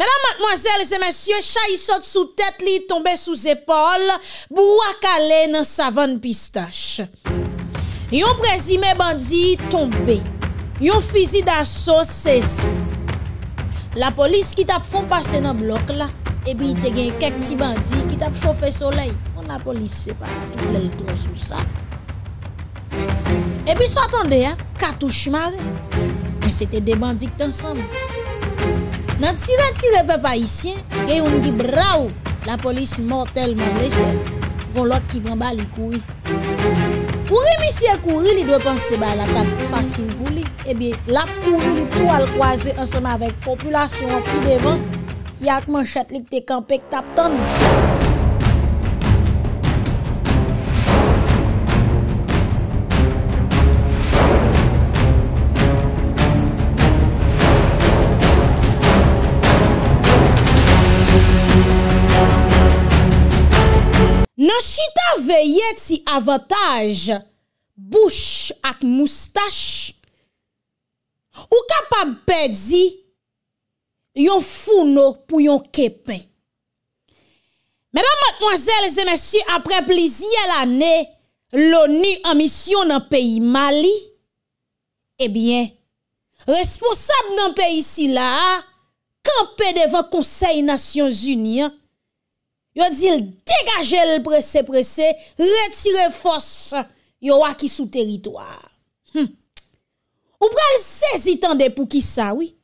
Madame, mademoiselles et messieurs, chat y saute sous tête, l'y tombe sous épaule, bou akalè nan savan pistache. Yon prezime bandi y tombe, yon fizi dans son cési. La polis ki tap foun passe nan blok la, ebi te gen kek ti bandi ki tap chofe soleil. Bon, la polis se pa tout lèl do sou sa. Ebi se atende, katou chimare, yon se te de bandi kte ansambe. Nan tire tire pe pa yisyen, gey yon di bra ou la polis mortalman lesye, yon lot ki bremba li kouri. Kouri misye kouri li dwe panse ba la kab fasyn kouli, ebi la kouri li tou al kwaze anseman vek populasyon an ki devan, ki akman chet lik te kampek tap ton. nan chita veye ti avataj bouch at moustache, ou kapap pedzi yon founo pou yon kepen. Mèman matmoazèl, zè mèsy, apre plizye l'anè, l'ONU an misyon nan peyi Mali, ebyen, eh responsab nan peyi si la, kanpe devan konsey Nasyon Zuniyan, Yo di l degaje l prese prese, retire fos yo waki sou teritoar. Ou pral sezi tan de pou ki sa, oui?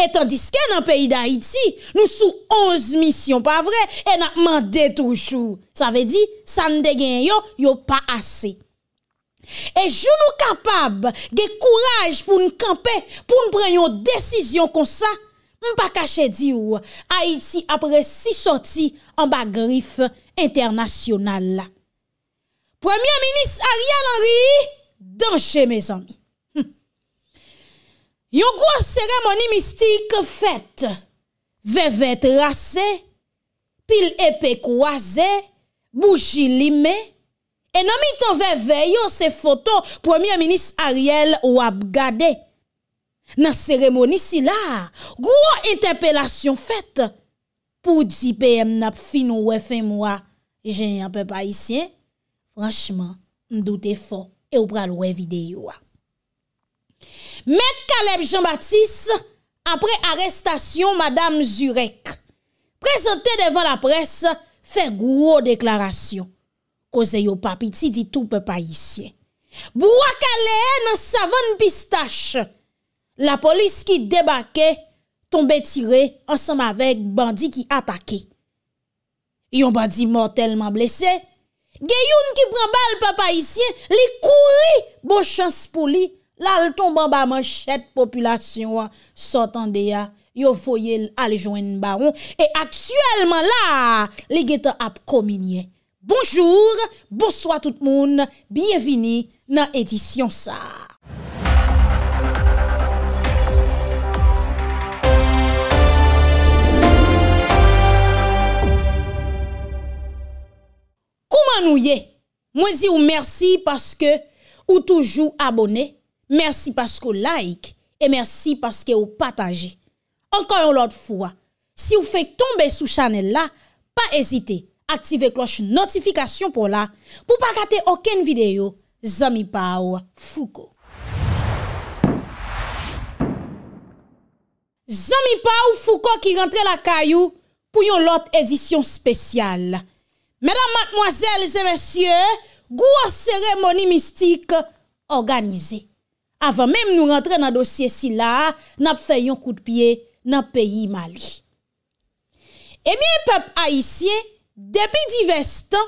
Etan diske nan peyi da Haiti, nou sou 11 misyon, pa vre, ena mande toujou. Sa ve di, sa n degen yo, yo pa ase. E jounou kapab ge kouraj pou nou kampe, pou nou prenyo desisyon kon sa, Mpa kache di ou, Haiti apre si soti an bagrif internasyonal la. Premier Ministre Ariel Henry, danche me zanmi. Yon kwa seremoni mistik fet, veve trase, pil epe kwa ze, bouji lime, e nami ton veve yon se foto Premier Ministre Ariel wap gadey. nan seremoni si la, gwo interpelasyon fèt, pou dipe m nap fin ouwe fe mwa, jen yon pe pa isyen, pranchman, m doute fon, e ou pral ouwe videyo a. Met Kaleb Jean-Baptiste, apre arestasyon Madame Zurek, prezante devan la pres, fè gwo deklarasyon, koze yo papiti di tou pe pa isyen. Bou akale nan savon pistache, La polis ki debake, tombe tire ansam avek bandi ki atake. Yon bandi mortalman blese, geyoun ki pran bal papa isye, li kouri bo chans pou li. La l ton bamba man chet populasyon, sotan deya, yon foye ale jwen baron. Et aktuelman la, li geta ap kominyen. Bonjour, bonsoit tout moun, bienveni nan edisyon sa. Mwen zi ou mersi paske ou toujou abone, mersi paske ou like, e mersi paske ou pataje. Ankon yon lot fwa, si ou fe tombe sou chanel la, pa ezite, ative kloche notifikasyon pou la, pou pa kate oken videyo, Zami Pau Fouko. Zami Pau Fouko ki rentre la kayou pou yon lot edisyon spesyal la. Mèdam matmwazèl, zè mèsyè, gou an seremoni mistik organize. Avan mèm nou rentre nan dosye si eh la, nap fèyon koutpye nan peyi Mali. Ebyen, pep a isye, debi divestan,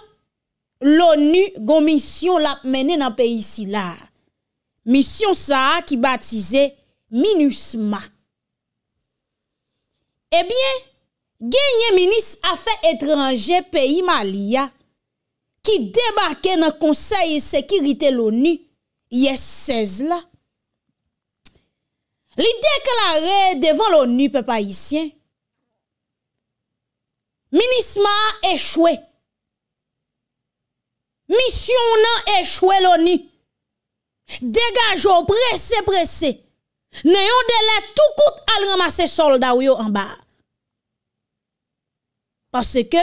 l'ONU goun mission lap mène nan peyi si la. Mission sa ki batize Minusma. Ebyen, eh genye minis a fe etranje peyi maliya ki debake nan konseye sekirite louni ye sez la. Li deklare devan louni pe pa isyen, minis ma e chwe. Misyon nan e chwe louni. Degajo prese prese. Neyon de la tout kout al ramase solda wyo an bar. Pase ke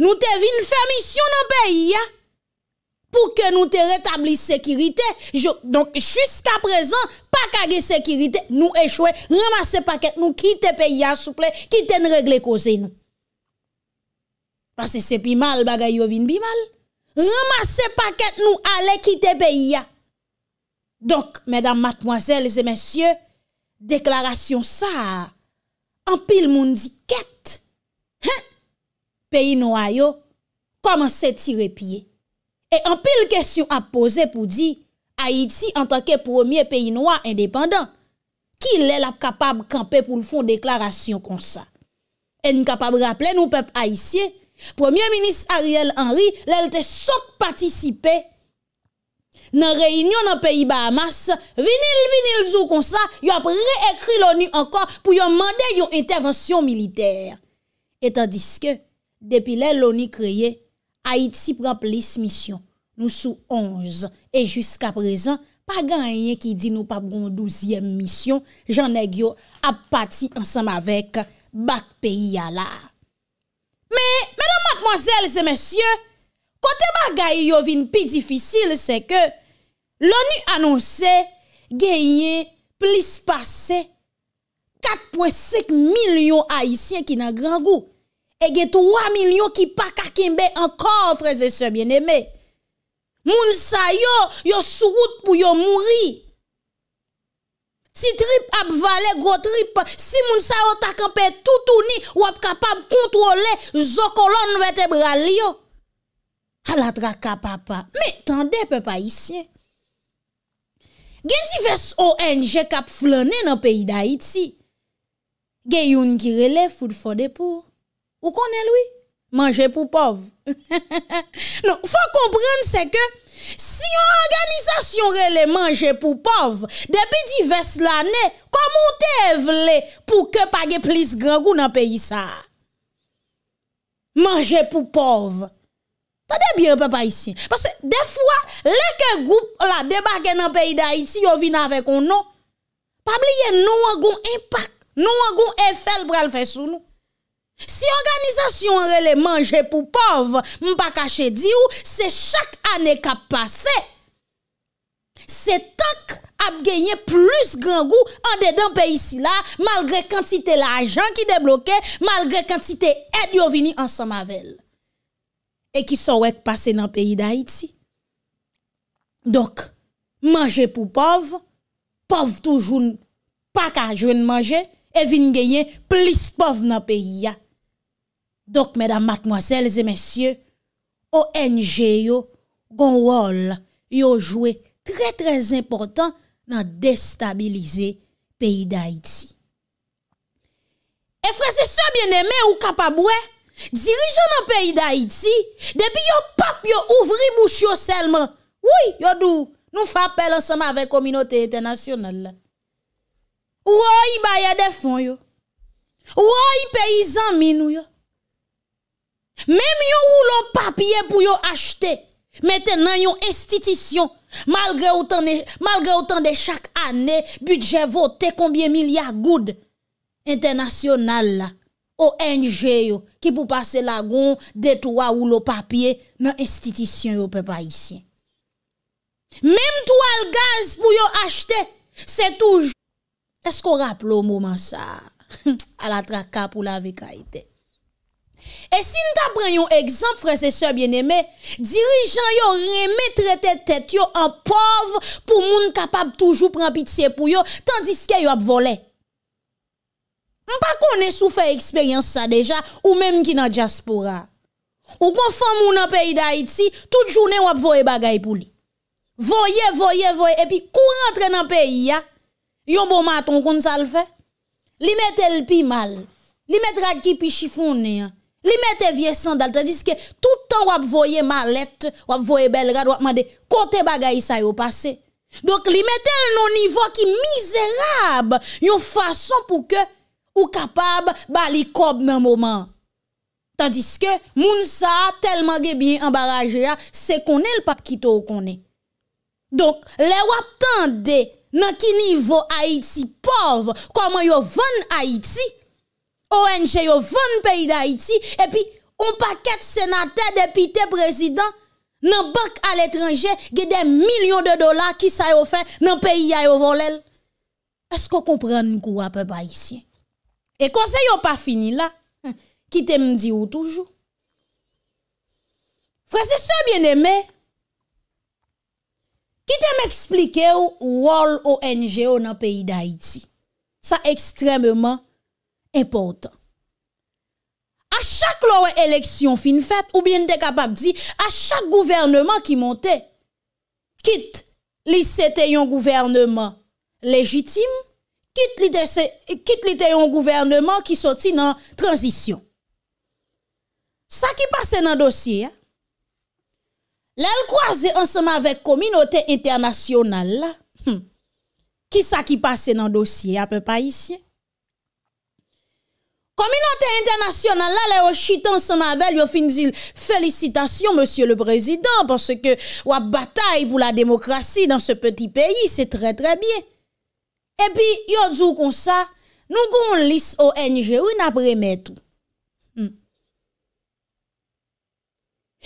nou te vin fermisyon nan peyi ya pou ke nou te retabli sekirite. Donk, jusqu'a prezen, pakage sekirite nou echwe, ramase paket nou, kite peyi ya souple, kite nregle koze nou. Pase se bi mal, bagay yo vin bi mal. Ramase paket nou, ale kite peyi ya. Donk, medan matmoazel, zemensye, deklarasyon sa, anpil moun di ket, peyi noa yo, koman se tire pie. E an pil kesyon ap pose pou di, Haiti an tanke premier peyi noa independant, ki lèl ap kapab kampe pou l'fon deklarasyon kon sa. En kapab rappele nou pep Haitien, Premier Ministre Ariel Henry lèl te sok patisipe. Nan reynyon an peyi Bahamas, vinil vinil zou kon sa, yo ap reekri l'ONU ankon pou yo mande yon intervensyon militer. Etan diske, Depi lè l'ONU kreye, Haïti pran plis misyon. Nou sou 11. E jouska prezen, pa ganyen ki di nou pa pran douziyem misyon, jannè gyo ap pati ansam avek bak peyi yala. Mè, mèdèm matmozèl, zè mèsyè, kote bagay yo vin pi difisil, se ke l'ONU anonsè ganyen plis pase 4,5 milyon Haïtien ki nan gran gout. Ege 3 milyon ki pa kakimbe Ankor freze se bieneme Moun sa yo Yo surout pou yo mouri Si trip ap vale Go trip Si moun sa yo takan pe toutouni Wap kapab kontrole Zokolon vete bralyo Alatra kapapa Me tende pe pa isye Gen si fes ONG Kap flane nan peyi da iti Gen yon kirele Fou de fode pou Ou konen loui? Mange pou pov. Non, fò kompren se ke si yon organizasyon rele manje pou pov, depi divers lanè, komon te evle pou ke page plis grangou nan peyi sa. Mange pou pov. Tade biye pepa isi. Pasè defwa, leke goup la debake nan peyi da iti yo vina ve konon, pabliye nou an goun empak, nou an goun efel pral fè sou nou. Si organizasyon re le manje pou pov, mpa kache di ou, se chak ane ka pase. Se tak ap genye plus gran gou an de dan pe isi la, malgre kantite la ajan ki debloke, malgre kantite edyo vini ansan mavel. E ki sawek pase nan peyi da iti. Dok, manje pou pov, pov toujoun, paka jwen manje, evin genye plis pov nan peyi ya. Dok, mèdam matmoasèl, zè mèsyè, ONG yo, Gonwol, yo jwè trè trè zè importan nan destabilize peyi d'Haïti. E frè, zè sa bienèmè ou kapabwè, dirijan nan peyi d'Haïti, debi yo pap yo ouvri mouch yo selman, wè, yo dou, nou fè apel ansèm avè kominote etè nasyonal. Ou wè yi bayè defon yo, ou wè yi peyi zanmin yo, Mem yo ou lo papye pou yo achete, meten nan yon institisyon, malgre ou tan de chak ane, budget vote, konbyen milyar goud, internasyonal la, ONG yo, ki pou pase lagoun, detwa ou lo papye, men institisyon yo pe pa isye. Mem tou al gaz pou yo achete, se tou j... Esko rap lo mouman sa? A la traka pou la veka ite. E si nou ta pren yon ekzamp fre se se bieneme, dirijan yon remetre tete tete yon an pov pou moun kapap toujou pren pitiye pou yon, tandis ke yon ap vole. Mpa kone sou fe eksperyans sa deja, ou menm ki nan diaspora. Ou kon fon moun an peyi da iti, tout jounen wap voye bagay pou li. Voye, voye, voye, epi kou rentre nan peyi ya, yon bon maton kon sa l fe. Li met el pi mal, li met rakipi chifouni ya. Li mette vie sandal, tadiske toutan wap voye malet, wap voye belgat, wap mande kote bagay sa yo pase. Donk li mette nan nivou ki mizerab yon fason pou ke ou kapab bali kob nan mouman. Tadiske moun sa telman gebi en baraje ya, se konen l pat kito ou konen. Donk le wap tende nan ki nivou Haiti pov, koman yo ven Haiti, ONG yo voun peyi da iti, epi, on paket senate, depite, prezident, nan bak al etranje, ge de milyon de dola, ki sa yo fe, nan peyi ya yo volel. Esko kompren kou apè pa isi? E konse yo pa fini la, ki te mdi yo toujou. Fransi sou bien eme, ki te m eksplike yo, wol ONG yo nan peyi da iti. Sa ekstremman, A chak lor e eleksyon fin fèt ou bien dekabab di, a chak gouvernman ki monte, kit li se te yon gouvernman lejitim, kit li te yon gouvernman ki soti nan transisyon. Sa ki pase nan dosye, lèl kwa ze ansama vek kominote internasyonal la, hmm. ki sa ki pase nan dosye apè pa isye. Kominote internasyonan la le yo chitan se mavel yo finzil felisitasyon monsye le prezident Ponske wap batay pou la demokrasi dan se peti peyi se tre tre bie E pi yo dzou kon sa nou kon lis ONG ou na premet ou hmm.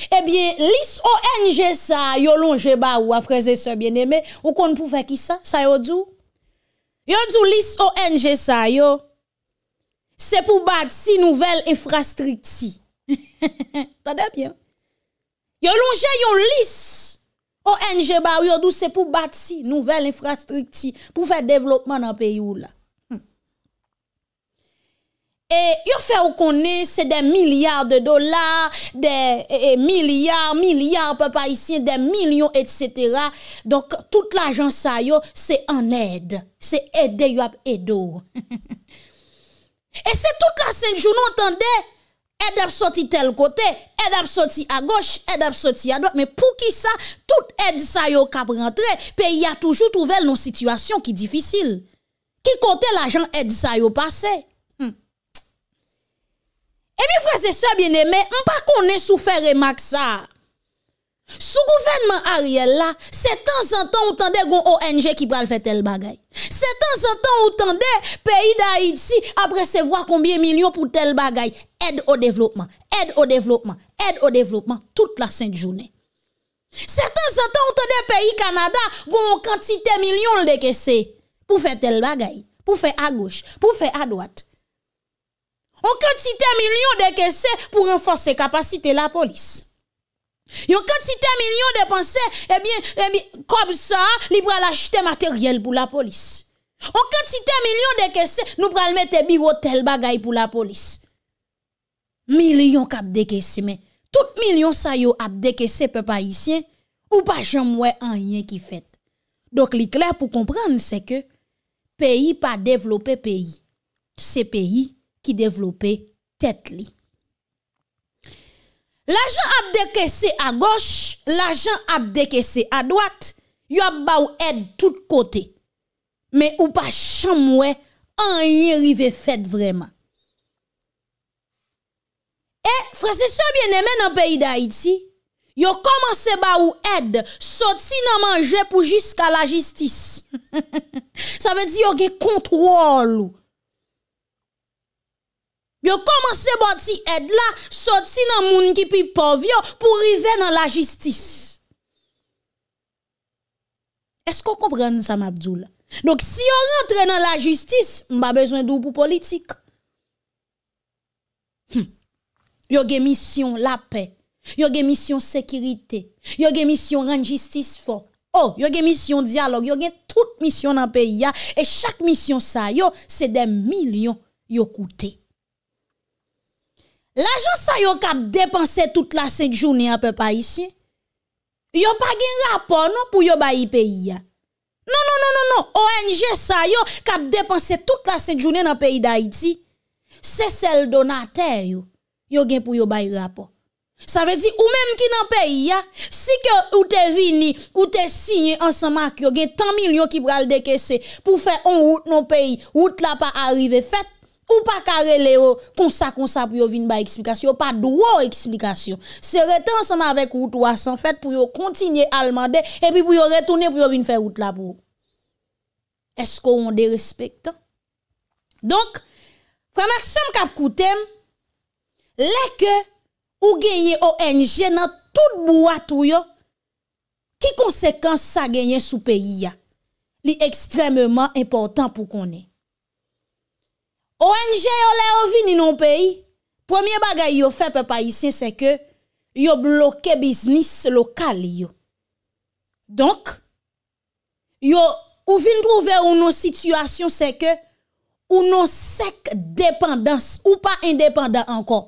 E eh biye lis ONG sa yo lonje ba ou wap freze se bieneme ou kon pou fe ki sa, sa yo dzou Yo dzou lis ONG sa yo Se pou bati si nouvel infrastrikti. Tade bien. Yo longe yon lis. O NG bar yon dou se pou bati si nouvel infrastrikti. Pou fè developman an pe yon la. Hmm. E yon fè ou konè se de milyar de dolar. De milyar, e, e, milyar, pe pa isye. De milyon, et cetera. Donk tout l'ajansay yo se enèd. Se edè yon ap edò. He he he he. E se tout la senjou nou entende, ed ap soti tel kote, ed ap soti a goch, ed ap soti a do, me pou ki sa, tout ed sa yo kap rentre, pe y a toujou touvel nou situasyon ki difisil. Ki kote la jan ed sa yo pase. Hmm. E mi fwese se bieneme, mpa konen soufer e mak sa. Sou gouvenman Ariel la, se tan san tan ou tan de goun ONG ki pral fe tel bagay. Se tan san tan ou tan de peyi da Haiti apre se vwa kombye milyon pou tel bagay. Ed o devlopman, ed o devlopman, ed o devlopman, tout la 5 jounen. Se tan san tan ou tan de peyi Kanada goun o kantite milyon l deke se pou fe tel bagay. Pou fe a goch, pou fe a doat. O kantite milyon deke se pou renforse kapasite la polis. Yon ket si te milyon depanse, ebyen, eh ebyen, eh kob sa, li pral achete materyel pou la polis Yon ket si te milyon dekese, nou pral mette biro tel bagay pou la polis Milyon kap dekese men, tout milyon sa yo ap dekese pe pa isyen, ou pa jam wè anyen ki fet Dok li kler pou komprend se ke, peyi pa devlope peyi, se peyi ki devlope tet li L'ajan ap dekese a goch, l'ajan ap dekese a dwat, yo ap ba ou ed tout kote. Men ou pa chamwe, anye rive fete vreman. E, franse sobyen emen an peyi da iti, yo komanse ba ou ed soti nan manje pou jiska la jistis. Sa ve di yo ge kontrol ou. Yo commencé à aide là, sorti dans moun qui pi pauvre pour arriver dans la justice. Est-ce qu'on comprend ça Mabdoul? Donc si on rentre dans la justice, on pas besoin d'ou pour politique. Hm. Yo une mission la paix, yo une mission sécurité, yo une mission rendre justice fort. Oh, yo gen mission dialogue, yo gen toute mission dans pays et chaque mission ça yo c'est des millions yo coûté. L'agent sa yo kap depanse tout la sèk jounè apè pa isi. Yo pa gen rapor nou pou yo bayi peyi ya. Non, non, non, non, non, ONG sa yo kap depanse tout la sèk jounè nan peyi da iti. Se sel donater yo, yo gen pou yo bayi rapor. Sa ve di ou mèm ki nan peyi ya, si ke ou te vini, ou te sinye ansan mak yo gen tan milyon ki pral dekesè pou fè on wout nan peyi, wout la pa arrive fèt. Ou pa kare le yo konsa konsa pou yo vin ba eksplikasyon, ou pa dwo eksplikasyon. Se retenseman avèk wout ou asan fèt pou yo kontinye alman de, epi pou yo retounen pou yo vin fè wout la pou. Esko wonde respektan? Donk, franaksem kap koutem, lèkè ou genye ONG nan tout bou atou yo, ki konsekans sa genye sou peyi ya? Li ekstrememan important pou konen. ONG yo la yo vini non peyi, premier bagay yo fe pe pa yisye se ke, yo bloke biznis lokal yo. Donk, yo ou vini prouve ou nou situasyon se ke, ou nou sek dependans ou pa independans ankon.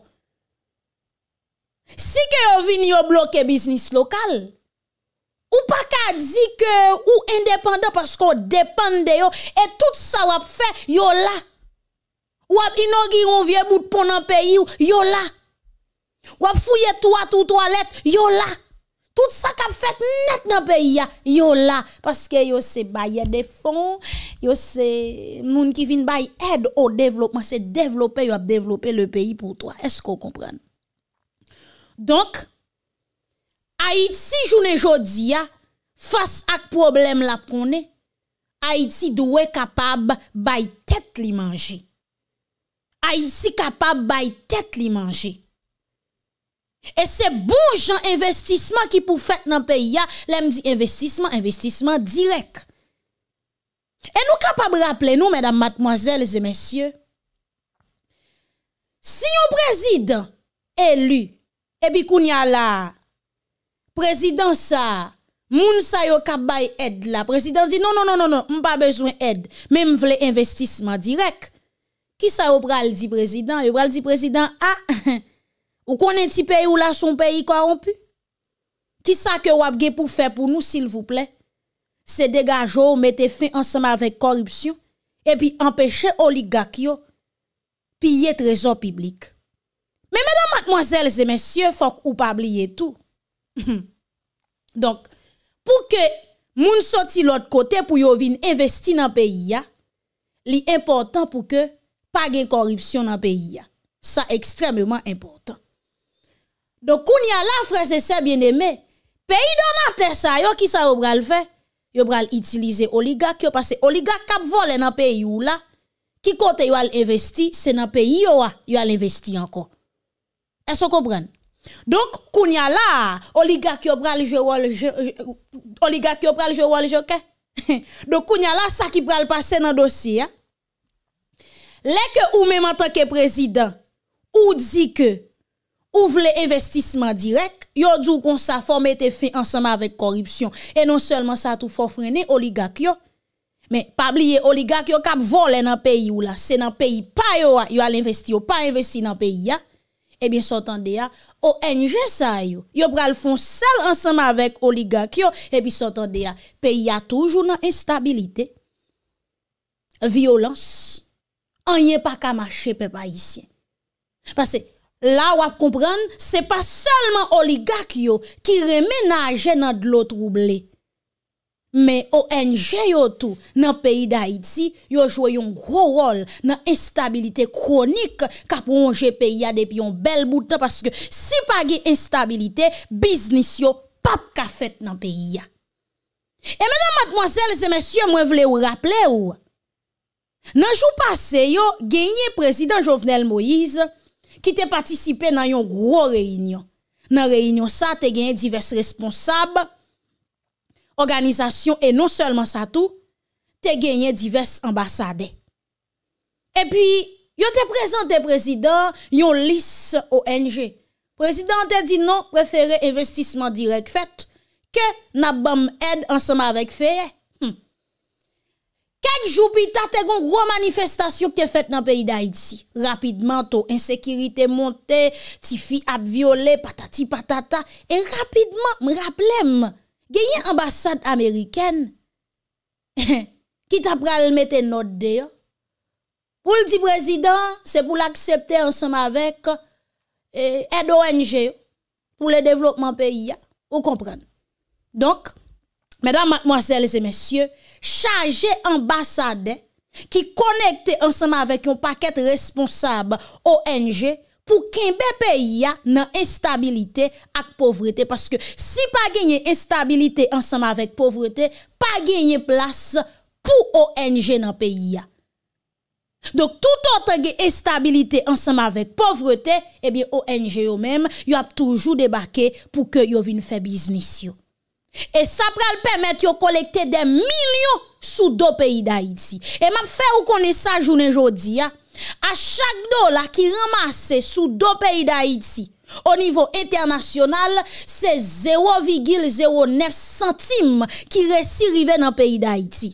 Si ke yo vini yo bloke biznis lokal, ou pa ka di ke ou independans pasko depend de yo, e tout sa wap fe yo la, Wap inogiron vye bout pon nan peyi yo, yo la. Wap fouye to a tou toalet, yo la. Tout sa kap fet net nan peyi ya, yo la. Paske yo se baye defon, yo se moun ki vin baye ed o devlopman, se devloppe yo ap devloppe le peyi pou toa. Esko kompren? Donk, Haiti jounen jodi ya, fase ak problem la ponen, Haiti dwe kapab baye tet li manji. Ay si kapab bay tèt li manje. E se bouj an investisman ki pou fèt nan peyi ya, le m di investisman, investisman direk. E nou kapab rapple nou, mèdam matmoazèl, zè mèsyè. Si yon prezidant, elu, ebi koun ya la, prezidant sa, moun sa yo kap bay ed la, prezidant di, non, non, non, non, m pa bezwen ed, mèm vle investisman direk. Ki sa yo pral di prezidant? Yo pral di prezidant, ah, ou konen ti peyi ou la son peyi koron pu? Ki sa ke wap ge pou fe pou nou sil vou ple? Se degaj ou, mete fe ansama vek korupsyon, e pi empeshe oligak yo, pi ye trezon piblik. Men, menan matmoazel, se men sye fok ou pabli ye tou. Donk, pou ke moun soti lot kote pou yo vin investi nan peyi ya, li important pou ke pas de corruption dans le pays. Ça extrêmement important. Donc, kounia y a là, frère, c'est bien aimé. Pays donateur, ça, yo qui ça, vous le fait? Vous pouvez utiliser oligarques qui parce que oligarques cap volent dans le pays ou là. Qui côté yo investi, c'est dans le pays yo a investi encore. Est-ce que vous comprenez? Donc, quand y a là, oligarque, qui pral jouer le joker. Donc, kounia y a là, ça qui le passer dans le dossier, Lè ke ou mè mè tanke prezident, ou di ke ou vle investisman direk, yo djou kon sa fòm ete fè ansama vek koripsyon. E non sèlman sa tou fò frenè oligak yo, mè pabliye oligak yo kap volè nan peyi yo la. Se nan peyi pa yo a, yo al investi yo, pa investi nan peyi ya, e bin sotan de ya, o NG sa yo. Yo pral fòm sèl ansama vek oligak yo, e bin sotan de ya, peyi ya toujou nan instabilite, violans, anye pa kamache pe pa isye. Pase, la wap komprende, se pa solman oligak yo ki remenaje nan dlot rouble. Me ONG yo tou nan peyi da Haiti, yo jwe yon gro rol nan instabilite kronik ka pou onje peyi ya depi yon bel boutan paske si pa ge instabilite, biznis yo pap ka fet nan peyi ya. E menan matmoazel se mesye mwen vle ou raple ou, Nan jou pase yo genye prezident Jovenel Moïse Ki te patisipe nan yon gro reinyon Nan reinyon sa te genye divers responsab Organizasyon e non selman sa tou Te genye divers ambasade E pi yo te prezente prezident yon lis ONG Prezident te di nan preferi investisman direk fet Ke nan bam ed ansama vek feye Kèk joupi ta te goun gwo manifestasyon k te fèt nan peyi da iti. Rapidman to, insekiritè montè, ti fi ap viole, patati patata. E rapidman, m raple m, genyen ambassade amériken, kit ap pral mette not de yo. Poul di prezident, se pou l'akseptè ansam avèk, edo e NG, pou le devlopman peyi ya, ou kompran. Donk, mèdam, mòseles et mèsyè, chaje ambasade ki konekte ansama vek yon paket responsab ONG pou kenbe peyi ya nan instabilite ak povrete. Paske si pa genye instabilite ansama vek povrete, pa genye plas pou ONG nan peyi ya. Dok tout anta genye instabilite ansama vek povrete, ebyen ONG yo menm yo ap toujou debake pou ke yo vin fe biznis yo. E sa pral pemet yo kolekte de milyon sou do peyi da iti E map fe ou kone sa jounen jodi ya A chak do la ki remase sou do peyi da iti O nivou eternasyonal se 0,09 centime ki resi rive nan peyi da iti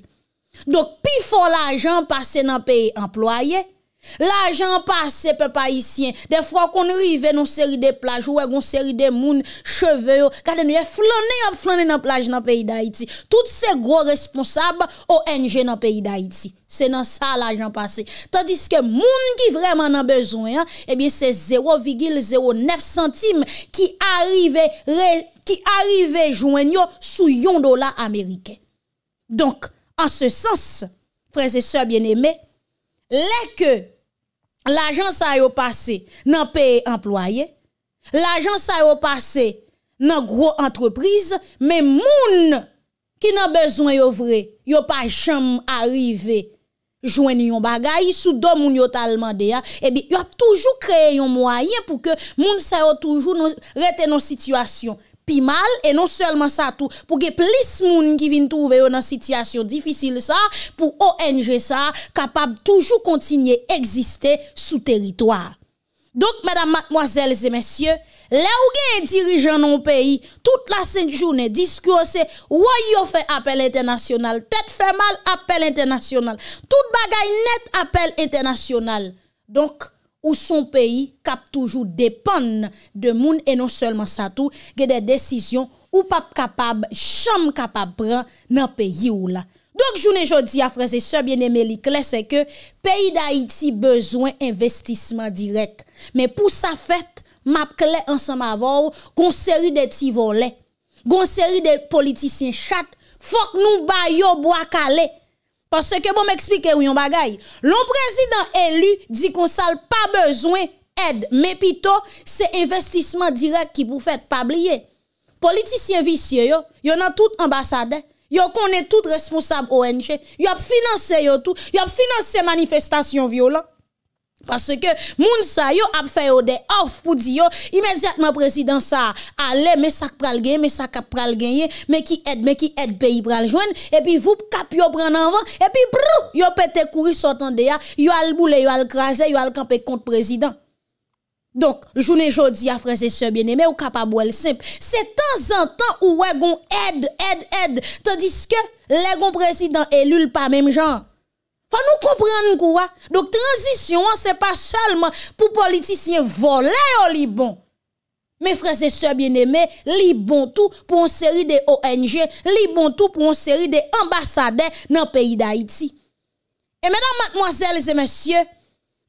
Dok pi fol ajan pase nan peyi employe La jan pase pe pa isyen De fwa kon rive nou seri de plaj Ou e gon seri de moun cheve yo Kade nou e flanen ap flanen nan plaj nan peyi da iti Tout se gro responsab O NG nan peyi da iti Se nan sa la jan pase Tandis ke moun ki vreman nan bezwen Ebyen se 0,09 centime Ki arive Ki arive joen yo Sou yon do la Amerike Donk an se sens Prese se bien eme Le ke La jan sa yo pase nan peye employe, la jan sa yo pase nan gro entreprise, men moun ki nan bezon yo vre, yo pa chanm arive jwen yon bagay, sou do moun yo talman deya, ebi eh yo ap toujou kreye yon mwaye pou ke moun sa yo toujou rete nan sitwasyon. Pi mal, e non selman sa tou, pou ge plis moun ki vin touve yo nan sityasyon difisil sa, pou ONG sa, kapab toujou kontinye egziste sou teritoar. Donk, madame, mademoiselles et messieurs, la ou gen dirijan nan ou peyi, tout la sènte jounè, diskwose, woy yo fè apel internasyonal, tèt fè mal apel internasyonal, tout bagay net apel internasyonal. Donk, Ou son peyi kap toujou depan de moun e non selman sa tou ge de desisyon ou pap kapab, chanm kapab pran nan peyi ou la. Dok jounen jodi a franse sebyen eme li kle se ke peyi da iti bezwen investisman direk. Me pou sa fèt, map kle ansan ma vor, gonseri de ti vole, gonseri de politisyen chat, fok nou bayo bo akale. Pas se ke bom eksplike ou yon bagay. Lon prezident elu di kon sal pa bezwen ed me pito se investisman direk ki pou fet pabliye. Politisyen visye yo, yo nan tout ambasade, yo konen tout responsable ONG, yo ap finanse yo tout, yo ap finanse manifestasyon violant. Pase ke moun sa yo ap feyo de of pou di yo, imediat nan prezident sa ale, me sak pral genye, me sak kap pral genye, me ki ed, me ki ed peyi pral jwen, epi vup kap yo pran anvan, epi brou, yo pete kouri sotan deya, yo al boule, yo al kraze, yo al kape kont prezident. Donk, jounen jodi a freze se biene, me ou kap abou el simp. Se tan zan tan ou we gon ed, ed, ed, te diske le gon prezident elul pa menm jan. An nou komprenn kouwa, dok tranjisyon an se pa salman pou politisyen vole yo li bon. Me freze se bieneme, li bon tou pou an seri de ONG, li bon tou pou an seri de ambasade nan peyi d'Haïti. E menan matmoazèles e monsye,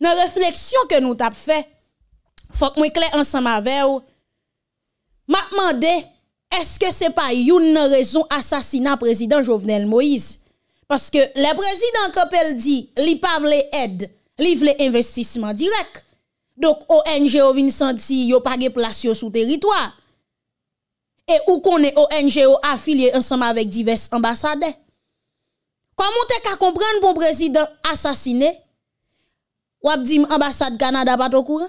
nan refleksyon ke nou tap fè, fòk mwen kle ansan ma vè ou, matman de, eske se pa youn nan rezon asasina prezident Jovenel Moïse? Parce que le président Kopel dit, li pas aide, li vle investissement direct. Donc, ONG ou vin senti, yo pas de place sous territoire. Et où qu'on est ONG affilié ensemble avec divers ambassadeurs. Comment te qu'à comprendre pour président assassiné? Ou dit ambassade Canada pas au courant?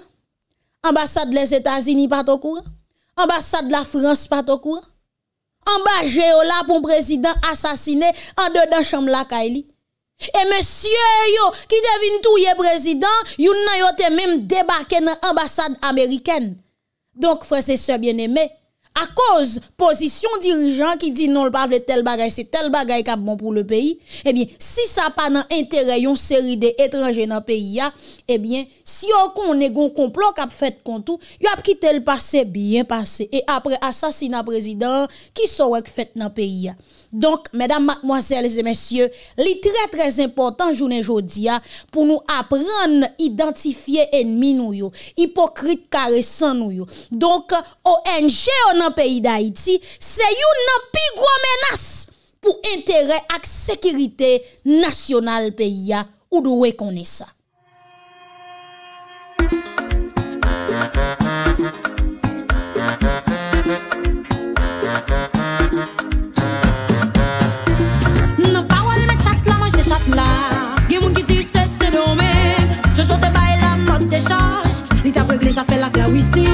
Ambassade les États-Unis pas au courant? Ambassade la France pas au courant? j'ai eu là pour président assassiné en dedans chambre la Kaili. Et monsieur yo qui devine le président, yon nan yo même débarqué dans l'ambassade américaine. Donc frère et sœurs bien aimé A koz, pozisyon dirijan ki di non l pa vle tel bagay, se tel bagay kap bon pou le peyi, ebyen, eh si sa pa nan entere yon seri de etranje nan peyi ya, ebyen, eh si yo konen gon komplot kap fet kontou, yo ap ki tel pase, byen pase. E apre, asasina prezidor ki sowek fet nan peyi ya. Donk, medam, mwazel, zemensye, li tre tre important jounen jodi ya, pou nou apren identifiye enmi nou yo, hipokrit kare san nou yo. Donk, o enje o nan peyi da iti, se yon nan pi gwa menas pou entere ak sekirite nasyonal peyi ya ou do we kone sa. Nopawal me chakla manje chakla Gimou ki ti se se domen Je jote bay la notte chanj Li ta prek le zafel ak la wisi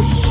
Deus.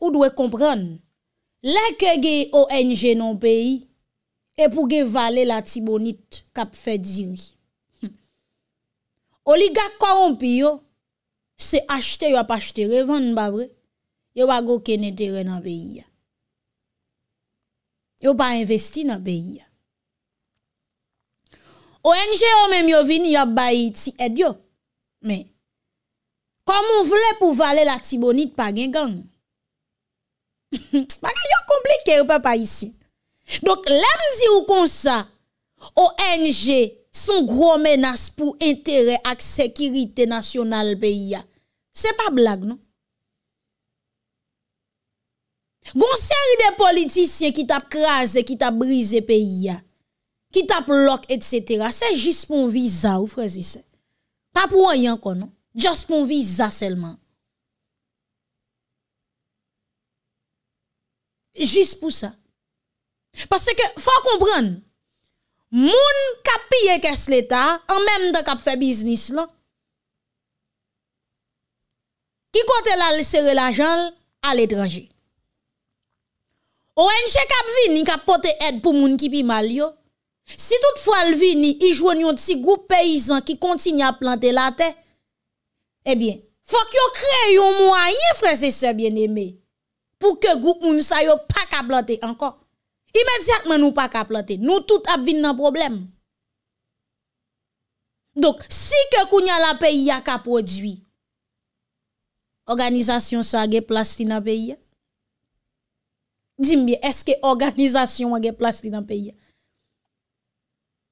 ou dwe kompran lè ke ge ONG nan peyi e pou ge vale la ti bonit kap fed ziri hm. oliga korompi yo se achte yo ap achte revan yon pa go kenete re nan peyi yon pa investi nan peyi ONG yo men yo vin yon pa iti edyo men Kom moun vle pou vale la tibonit pa gen gang. Pa gen yon komplike ou pa pa isi. Donk lem zi ou konsa o NG son gro menas pou interè ak sekirite nasyonal pe ya. Se pa blag non. Gon seri de politisyen ki tap kraze, ki tap brize pe ya. Ki tap lok et setera. Se jispon viza ou frezi se. Pa pou an yon kon non. Just pou vi zasellman. Jist pou sa. Parce ke fwa kompran, moun kapi ye kes leta, an menm da kap fe biznis lan, ki kote la lese relajan al etranje. Ou enche kap vi ni kap pote ed pou moun ki pi mal yo, si tout fwa lvi ni i jwonyon ti goup peyizan ki konti nye a plante la tey, Ebyen, eh fok yo kre yon mwanyen fre se sebyen eme. Pou ke goup moun sa yo pa ka plante. Anko. Imediatman nou pa ka plante. Nou tout ap vin nan problem. Dok, si ke kounya la peyi a ka prodwi. Organizasyon sa ge plasti nan peyi. Dime, eske organizasyon a ge plasti nan peyi.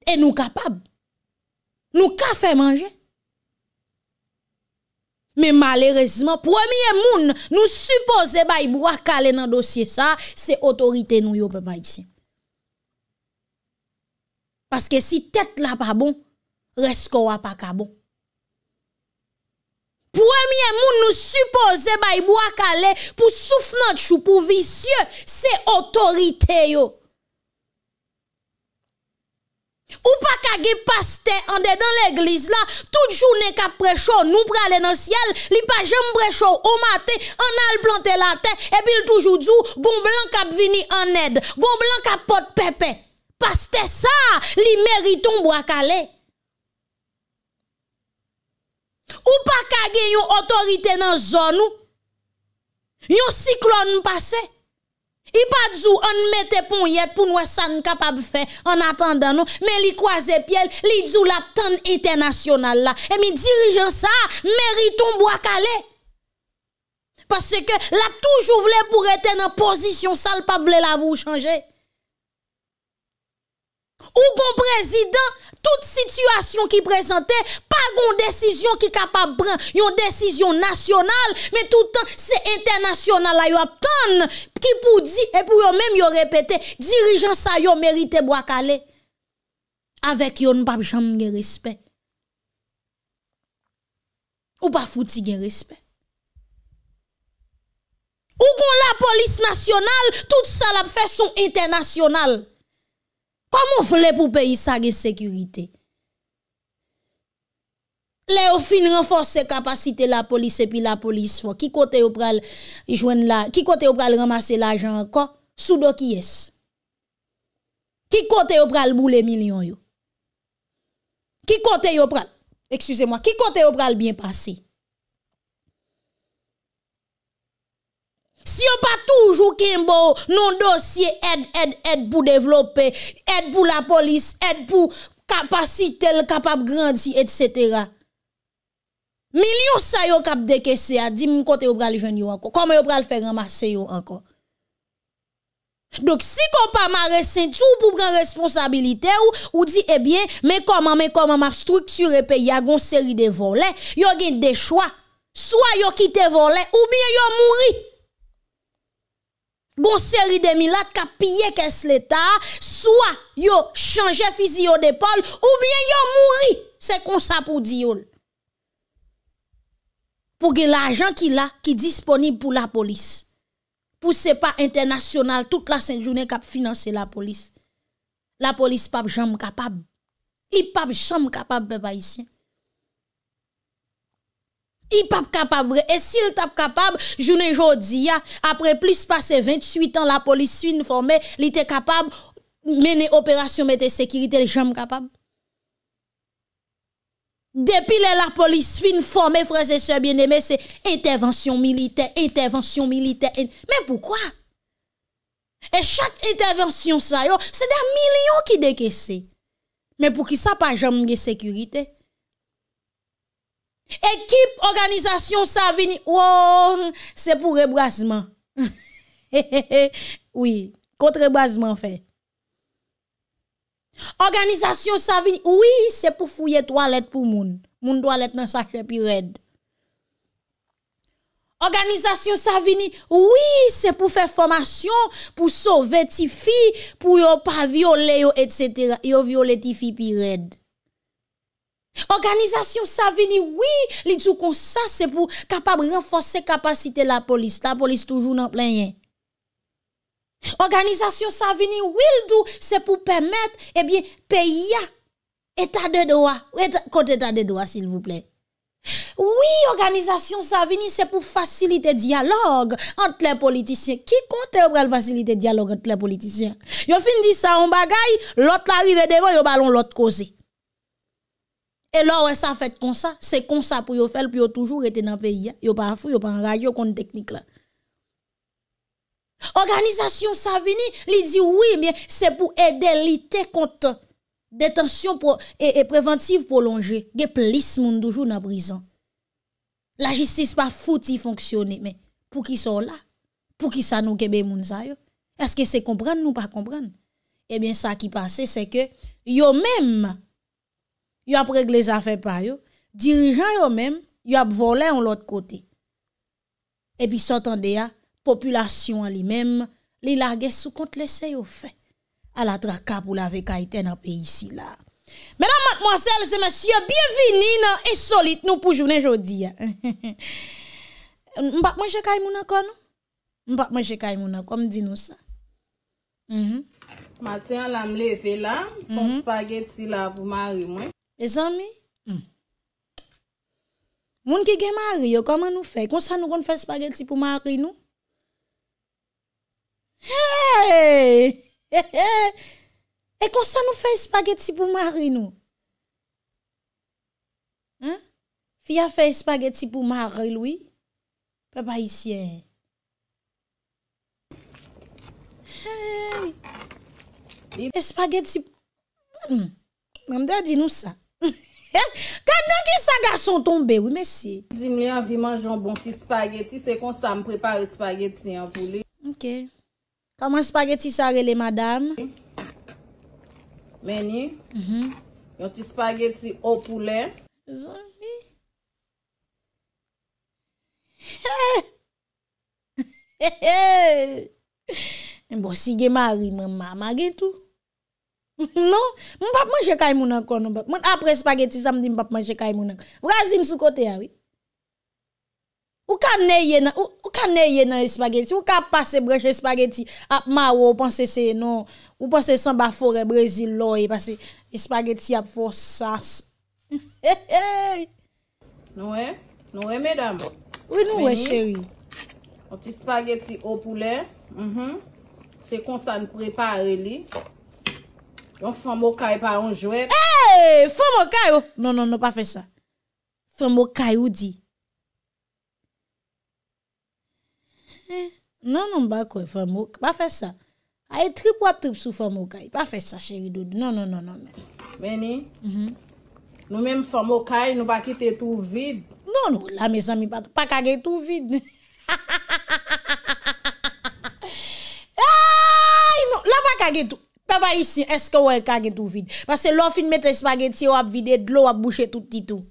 E nou kapab. Nou ka fe manje. Men malerezman, premye moun nou suppose bayi bwa kale nan dosye sa, se otorite nou yo pe bayi si. Paske si tet la pa bon, resko wa pa ka bon. Premye moun nou suppose bayi bwa kale pou soufman chou, pou visye, se otorite yo. Ou pa kage paste ande dan l'eglise la, tout jounen kap precho nou prale nan siel, li pa jem precho omate, an al plante late, e bil toujou dzou, goun blan kap vini an ed, goun blan kap pot pepe. Paste sa, li meriton mwakale. Ou pa kage yon otorite nan zonou, yon siklon mpase, Il pas mettre on mette ponyette pour nous ça capable faire en attendant nous mais il croise pied dit la l'attend international là et mes dirigeants, ça mérite bois calé parce que l'a toujours voulu pour être en position ça pas voulait la vous changer Ou kon prezident, tout situasyon ki prezente, pa kon desisyon ki kapap brin, yon desisyon nasyonal, men toutan se internasyonal la yo aptan, ki pou di, e pou yo men yo repete, dirijan sa yo merite bo akale, avek yon pap chanm gen respet. Ou pa fouti gen respet. Ou kon la polis nasyonal, tout sa la fesyon internasyonal, Kou moun fule pou peyi sa ge sekurite? Le ou fin renfors se kapasite la polis epi la polis fwa. Ki kote yo pral ramase la jan anko? Soudo ki yes. Ki kote yo pral bou le milyon yo? Ki kote yo pral, eksuse mwa, ki kote yo pral bien pase? Si yo pa toujou ki mbo nou dosye ed, ed, ed pou devlopè, ed pou la polis, ed pou kapasitel, kapap grandi, etc. Milyon sa yo kap deke se a, di mkote yo pral ven yo anko, kome yo pral fè remase yo anko. Dok si ko pa ma resen tou pou pran responsabilite ou, ou di ebyen eh men koman men koman map strukture pe yagon seri de volè, yo gen de chwa, soya yo kite volè ou bien yo mouri. Gon seri demilat ka piye kes l'Etat, soua yo chanje fizi yo depol, ou bien yo mouri, se kon sa pou di yon. Pou gen la ajan ki la, ki disponib pou la polis. Pou se pa internasyonal, tout la Saint-Jounet ka finanse la polis. La polis pap jam kapab. I pap jam kapab, beba isyen. I pap kapab vre, e si l tap kapab, jounen jodi ya, apre plis pase 28 an, la polis fin formè, li te kapab menè operasyon metè sekirite, li jom kapab. Depi lè la polis fin formè, frese se bienemè, se intervensyon milite, intervensyon milite, men poukwa? E chak intervensyon sayo, se de a milyon ki deke se. Men pou ki sa pa jom gen sekirite? Ekip, organizasyon sa vini, wou, se pou rebrazman. Oui, kontrebrazman fe. Organizasyon sa vini, oui, se pou fouye toalet pou moun. Moun toalet nan sakwe pi red. Organizasyon sa vini, oui, se pou fe formasyon pou so vetifi, pou yo pa viole yo etsetera, yo viole tifi pi red. Organizasyon sa vini wii li djou kon sa Se pou kapab renfose kapasite la polis La polis toujou nan plenye Organizasyon sa vini will do Se pou pemet ebyen eh peya Eta de doa Kote eta de doa sil vouple Wii organizasyon sa vini se pou fasilite diyalog Ante le politisyen Ki konte wale fasilite diyalog ante le politisyen Yo fin di sa an bagay Lot la rive devon yo balon lot koze Et là, ouais, ça fait comme ça. C'est comme ça pour yon faire, pour toujours été dans le pays. Hein. Yon pas fou, yon pas en radio contre technique là. Organisation Savini, li dit oui, mais c'est pour aider l'ité contre détention et, préventive prolongée. Ge plus moun toujours dans prison. La justice pas fouti fonctionner, mais pour qui sont là? Pour qui ça nous kebe moun sa Est-ce que c'est comprendre ou pas comprendre? Eh bien, ça qui passe, c'est que yo même yo ap regle zafen pa yo, dirijan yo men, yo ap vole an lot kote. E pi sotande ya, populasyon li men, li lage sou kont lese yo fe. A la tra kap ou la ve kaiten ap e isi la. Menan mat mwansel se msye, biye vini nan, e solit nou pou jounen jodi ya. Mbak mwen jekay moun akon nou? Mbak mwen jekay moun akon, mdi nou sa. Mm-hmm. Maten alam leve la, fon mm-hmm. spageti la pou mary mwen. E zami, hmm. moun ki gen mari yo, koman nou fe? Konsan nou kon fè spageti pou mari nou? Hey! E konsan nou fè spageti pou mari nou? Fi a fè spageti pou mari loui? Pe pa isye. Hey! Espageti pou hmm. mari loui? Kad nan ki sa gason tombe, wè mè bon mhm. bon, si. Dim li avi man jambon ti spageti, se kon sa mprepare spageti yon poule. Mke. Kaman spageti sa rele, madame? Mèni, yon ti spageti ou poule. Zan mi? Mbo si ge mari, mè mma mari tou. Non, mwen apre spageti samdi mwen apre mwen jekay moun akon. Vrazin sou kote a, oui. Ou ka neye nan, ou ka neye nan spageti. Ou ka pase broche spageti ap mawo, ou panse se, non. Ou panse se an bafore brezil loye, pase spageti ap fos sas. Noue, noue, medam. Ou noue, chéri? O ti spageti o poule. Mhm. Se konsan krepare li. O ti spageti o poule. Yon fòm okay pa yon jwè. E, fòm okay ou. Non, non, non, pa fè sa. Fòm okay ou di. Non, non, mba kwe fòm okay. Pa fè sa. A yon e trip wap trip sou fòm okay. Pa fè sa, chéri doudi. Non, non, non, mbè. Non, non. Mèni. Mhm. Nou mè m fòm okay, nou mba kite tou vide. Non, non, la mè sa mi patou. Pa kage tou vide. A, yon, la pa kage tou vide. Papayisi, eske wè kage tout vide? Pase lò fin metre espageti wap vide, et lò wap bouche tout titou.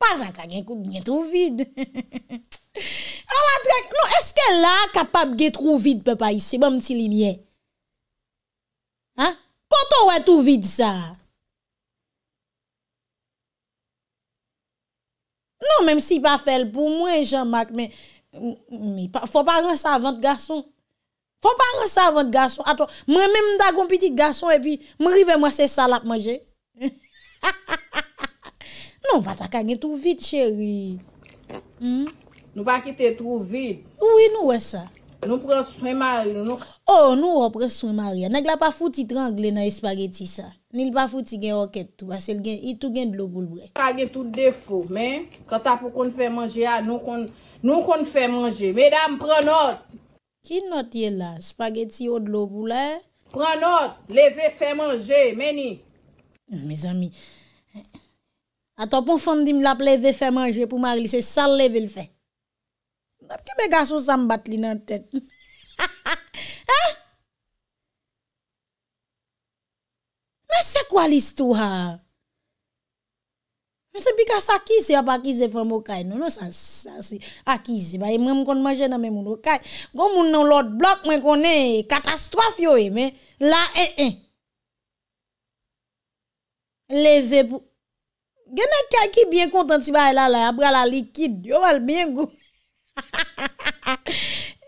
Par la kage kou gne tout vide. A la trek, nou eske la kapab gne tout vide papayisi, bon mti li mye? Koto wè tout vide sa? Nou, menm si pa fel pou mwen, Jean-Marc, men, fò pa ren savant garçon. Fon pa rin savant gason, aton, mwen men mda gom piti gason e pi mwen rive mwen se salap manje. Nou va ta kage tout vide, chéri. Hmm? Nou va kite tout vide. Ou e nou we sa? Nou pre swen marie. Ou nou we oh, pre swen marie. Nè glap pa fouti trangle nan espageti sa. Nil pa fouti gen roket tou, asel gen, itou gen dlo goulbre. Kage tout defo, men. Kata pou kon fè manje a, ah, nou kon fè manje. Medam, pre notte. Ki not yè la? Spageti ou d'lo goulè? Pren not! Levé fè manjè, meni! Euh, Mè zami, euh, atò pou fèm di m l ap leve fè manjè pou mari, se sal leve l fè. M ap ki be gaso sa m bat li nan tèt? Mè se kwa l istouha? se pikas akise ap akise fèm okay nono sa si akise baye mèm kon majè nan mèm moun okay gòm moun nan lòt blok mèm konè katastrof yo e eh, mè la en eh, en eh. le zè pou genè kè ki byen kontant si baye la la ya bral la likid yo val byen gò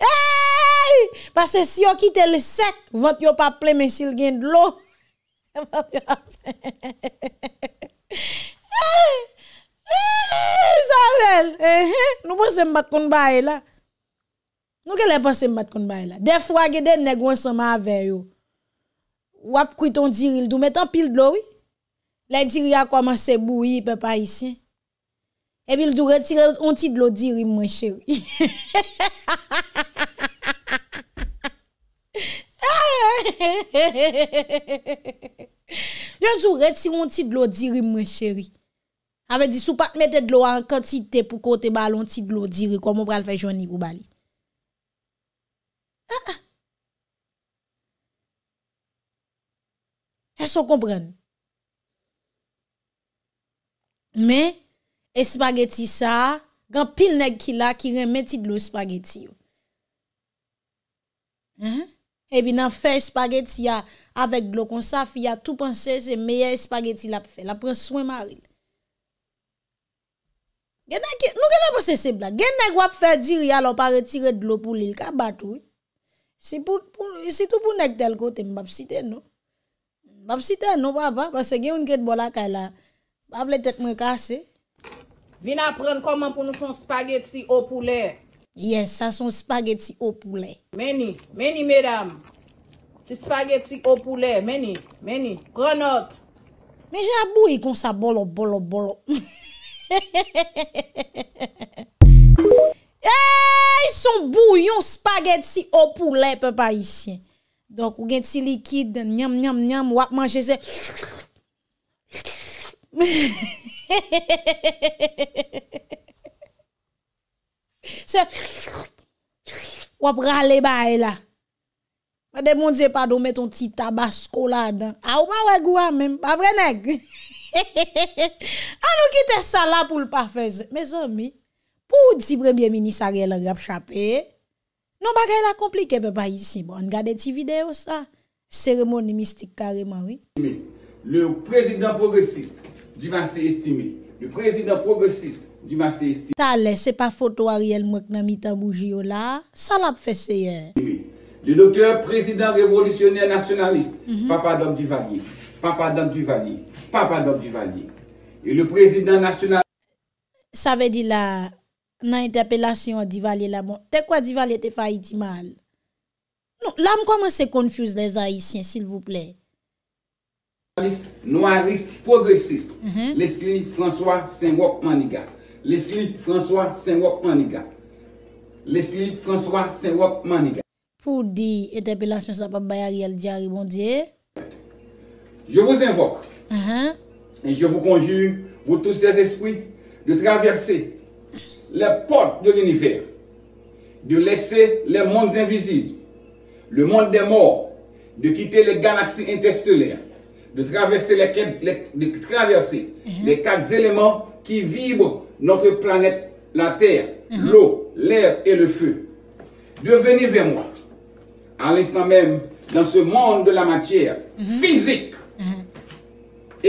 heeeey pase si yo kite lè sek vòt yo pa ple men sil gen lò hee hee hee hee E, e, e, savel, e, e, nou pwese mbat kon ba e la. Nou ke lè pwese mbat kon ba e la? De fwa gede negwen sa ma ave yo. Wap kwi ton diri, lè di wè tan pil do wè. Lè diri a kwa man se bou yi pe pa yi si. E bi lè di wè ti wè, on ti dlo diri mwen sheri. Yon di wè ti wè, on ti dlo diri mwen sheri. Ave di sou pat mette dlo an kantite pou kote balon ti dlo diri kwa moun pral fè jouni pou bali. Ah, ah. Eso kompren. Me, espageti sa, gan pil neg ki la ki remet ti dlo espageti yo. Ah, Ebi nan fè espageti ya avek dlo kon safi ya tout panse se meye espageti la pou fè. La pren souen maril. Gen nè kè, nou gen nè pou se sepla, gen nè kwa pou fè diri ya lò pa retire dlo pou lè, lè ka batou. Si pou, si tou pou nè kè tel kote, mbap sitè nou. Mbap sitè nou, wap wap, wap se gen woun kè dbo la kè la, wap lè tek mwen kase. Vina pren koman pou nou fon spageti o pou lè. Yes, sa son spageti o pou lè. Meni, meni medam, ti spageti o pou lè, meni, meni, kronot. Meni jè abou yi kon sa bolo, bolo, bolo. Eeej, son bouyon spageti ou poule pe pa yisi. Donk ou gen ti likid, nyam, nyam, nyam, wap manje se. Pfff. Eeej. Eeej. Se. Pfff. Pfff. Wap rale ba e la. Ma den bon diye pa dò met ton ti tabas kola dan. Au ah, man wè gwa mèm, pa vre nèk? Eeej. he he he he he he, an nou kite salap ou l pa feze, me zomi, pou di premier ministre arièl an rapchaper, non ba gay la komplike be pa yisi bon, gade ti video sa, seremoni mistik kareman oui. Le président progressiste, di ma se estime, le président progressiste, di ma se estime, talè se pa foto arièl mwenk nanita bougi yo la, salap fese ye. Le doktor président révolutioner nasyonaliste, mhm. papa Don Duvalier, papa Don Duvalier, Papadop Diwalye. E le prezident nasyonal. Sa ve di la nan interpelasyon a Diwalye la bon. Tekwa Diwalye te fayiti mal. Non, la m koman se konfuse les haisyen sil vouple. Noarist, progresist. Mm-hmm. Leslie François Saint-Gaup Maniga. Leslie François Saint-Gaup Maniga. Leslie François Saint-Gaup Maniga. Po di interpelasyon sa pa bayar yal di a ribondye. Je vous invoque uh-huh. et je vous conjure, vous tous ces esprits, de traverser les portes de l'univers, de laisser les mondes invisibles, le monde des morts, de quitter les galaxies interstellaires, de traverser les, de traverser uh-huh. les quatre éléments qui vibrent notre planète, la Terre, uh-huh. l'eau, l'air et le feu. De venir vers moi, à l'instant même, dans ce monde de la matière physique,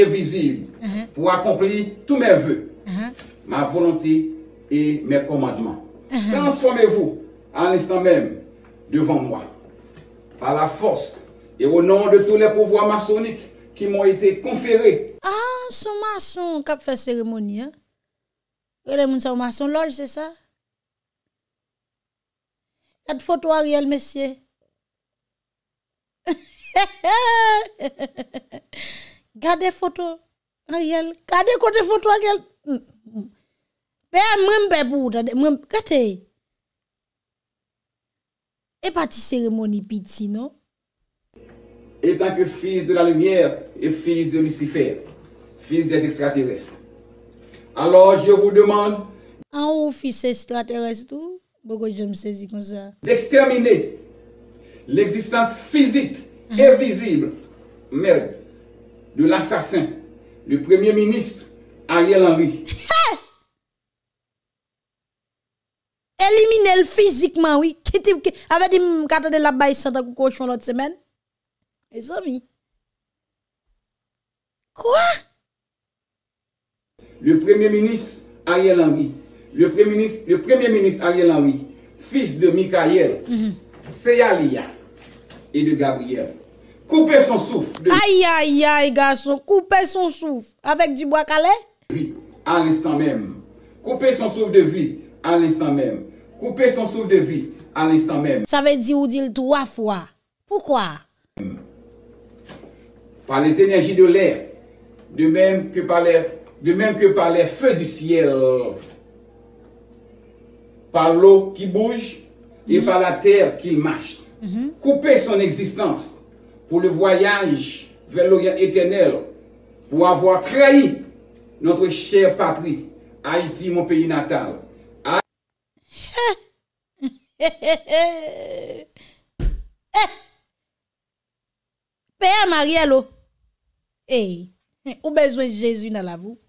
visible mhm. pour accomplir tous mes voeux, mhm. ma volonté et mes commandements. Mhm. Transformez-vous à l'instant même devant moi, par la force et au nom de tous les pouvoirs maçonniques qui m'ont été conférés. Ah, son maçon qui fait cérémonie. Hein. les les maçon loge, c'est ça? Quatre photos réel messieurs. Gade foto a riyal, gade kote foto a riyal. Mm, mm, mm. Pe a mwenbe bouda, mwenbe, katey. E pati seremoni piti, no? Etanke fils de la lumière, fils de Lucifer, fils des extraterrestres. Alors, je vous demande... An ou fils extraterrestres, ou? Boko je m'sezi kon sa. D'exterminer l'existence physique et ah. visible, merde. de l'assassin, le Premier ministre Ariel Henry. Eh! Éliminer physiquement, oui. Avec des cartes de la baille sans cochon l'autre semaine. ça, amis. Quoi? Le Premier ministre Ariel Henry. Le Premier ministre, le premier ministre Ariel Henry, fils de Mikael, c'est mhm. Alia Seyalia et de Gabriel. Couper son souffle. Aïe, aïe, aïe, garçon. Couper son souffle. Avec du bois calé. à l'instant même. Couper son souffle de vie, à l'instant même. Couper son souffle de vie, à l'instant même. Ça veut dire ou dire trois fois. Pourquoi Par les énergies de l'air. De même que par les, de même que par les feux du ciel. Par l'eau qui bouge et par la terre qui marche. Mhm. Couper son existence pou le voyaj ve l'oyen etenel, pou avwa trahi notre chè patri Haiti, mon peyi natal. Ha! He he he! He! Peya Mariello! Hey! Ou bezwe jésu nan la vou?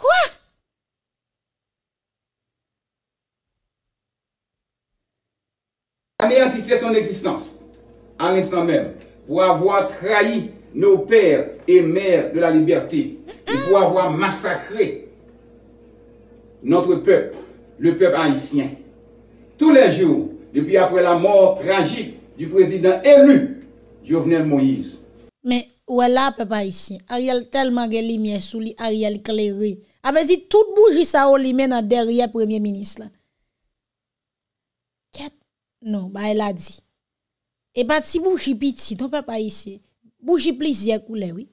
Kwa? Kwa? Anéantise son eksistans an l'instant mèm. pou avwa trahi nou pèr e mèr de la liberté, pou avwa masakre notre pèp, le pèp haïsien. Tous les jours, depuis apre la mort tragique du président élu, Jovenel Moïse. Mè wè la pèp haïsien, non, a rèl tel magè li miè sou li, a rèl kèlè rè, a vè zi tout boujisa ou li mè nan deryè premiè minis la. Kèp, nou, ba el a zi. E eh pati bouji piti ton papa yise. Bouji plizye koule, oui.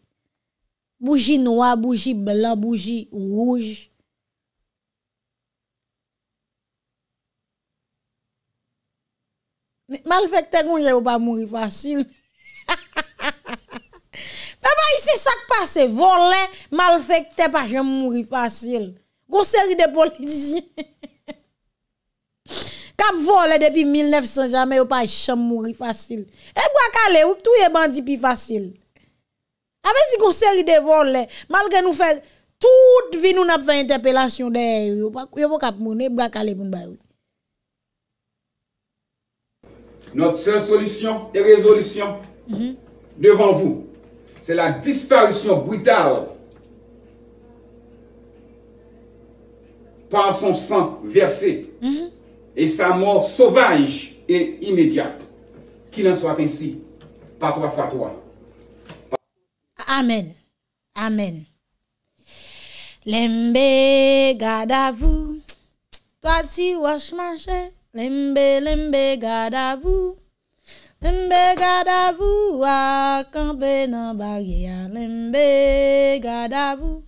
Bouji noua, bouji blan, bouji rouj. Mal fèk tè kon jè ou pa mouri fasil. Papa yise sak pa se volè, mal fèk tè pa jè mouri fasil. Gonseri de politizye. kap vole depuis 1900 jamais e ou pas cham mourir facile. Et bois calé ou tout est bandit plus facile. Avec si une série de voles malgré nous fait toute vie nous n'a fait interpellation de yo pas yo pas cap mourir bois calé Notre seule solution et résolution mhm. devant vous, c'est la disparition brutale par son sang versé. Mhm. E sa mor sauvage e imediat. Ki nan swat ensi, patwa fatwa. Amen. Amen. Lèmbe gada vou. Pati wach manche. Lèmbe, lèmbe gada vou. Lèmbe gada vou. Akanbe nan bagye. Lèmbe gada vou.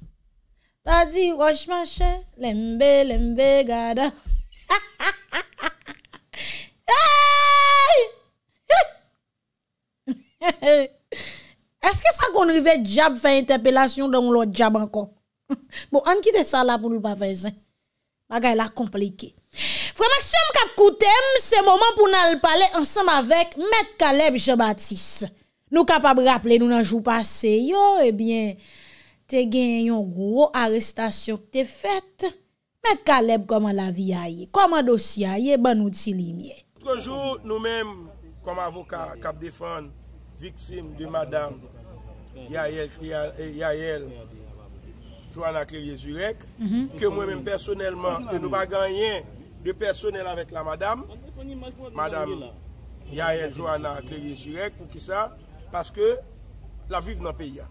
Pati wach manche. Lèmbe, lèmbe gada vou. Ha ha ha ha ha ha ha ha. Ayy! Hi! Ha ha ha. Eske sa konri ve diyab fe interpelasyon don lo diyab ankon? Bon, an kite sa la pou nou pa feysen. Baga la komplike. Fwè maksoum kap koutem, se moman pou nan le pale ansem avek met Kaleb Jebattis. Nou kap ap raple nou nan jwou pase yo. Ebyen, eh te genyon gro arrestasyon te fet. Met Kaleb koman la viya ye, koman dosya ye, banout si li mye. Toujou nou menm koman avoka kap defan, viksim de madame Yael Johanna Klerye Zyrek, ke mhm. mwen menm personelman nou ba ganyen de personel avet la madame, madame Yael Johanna Klerye Zyrek, pou ki sa, paske la viv nan peya.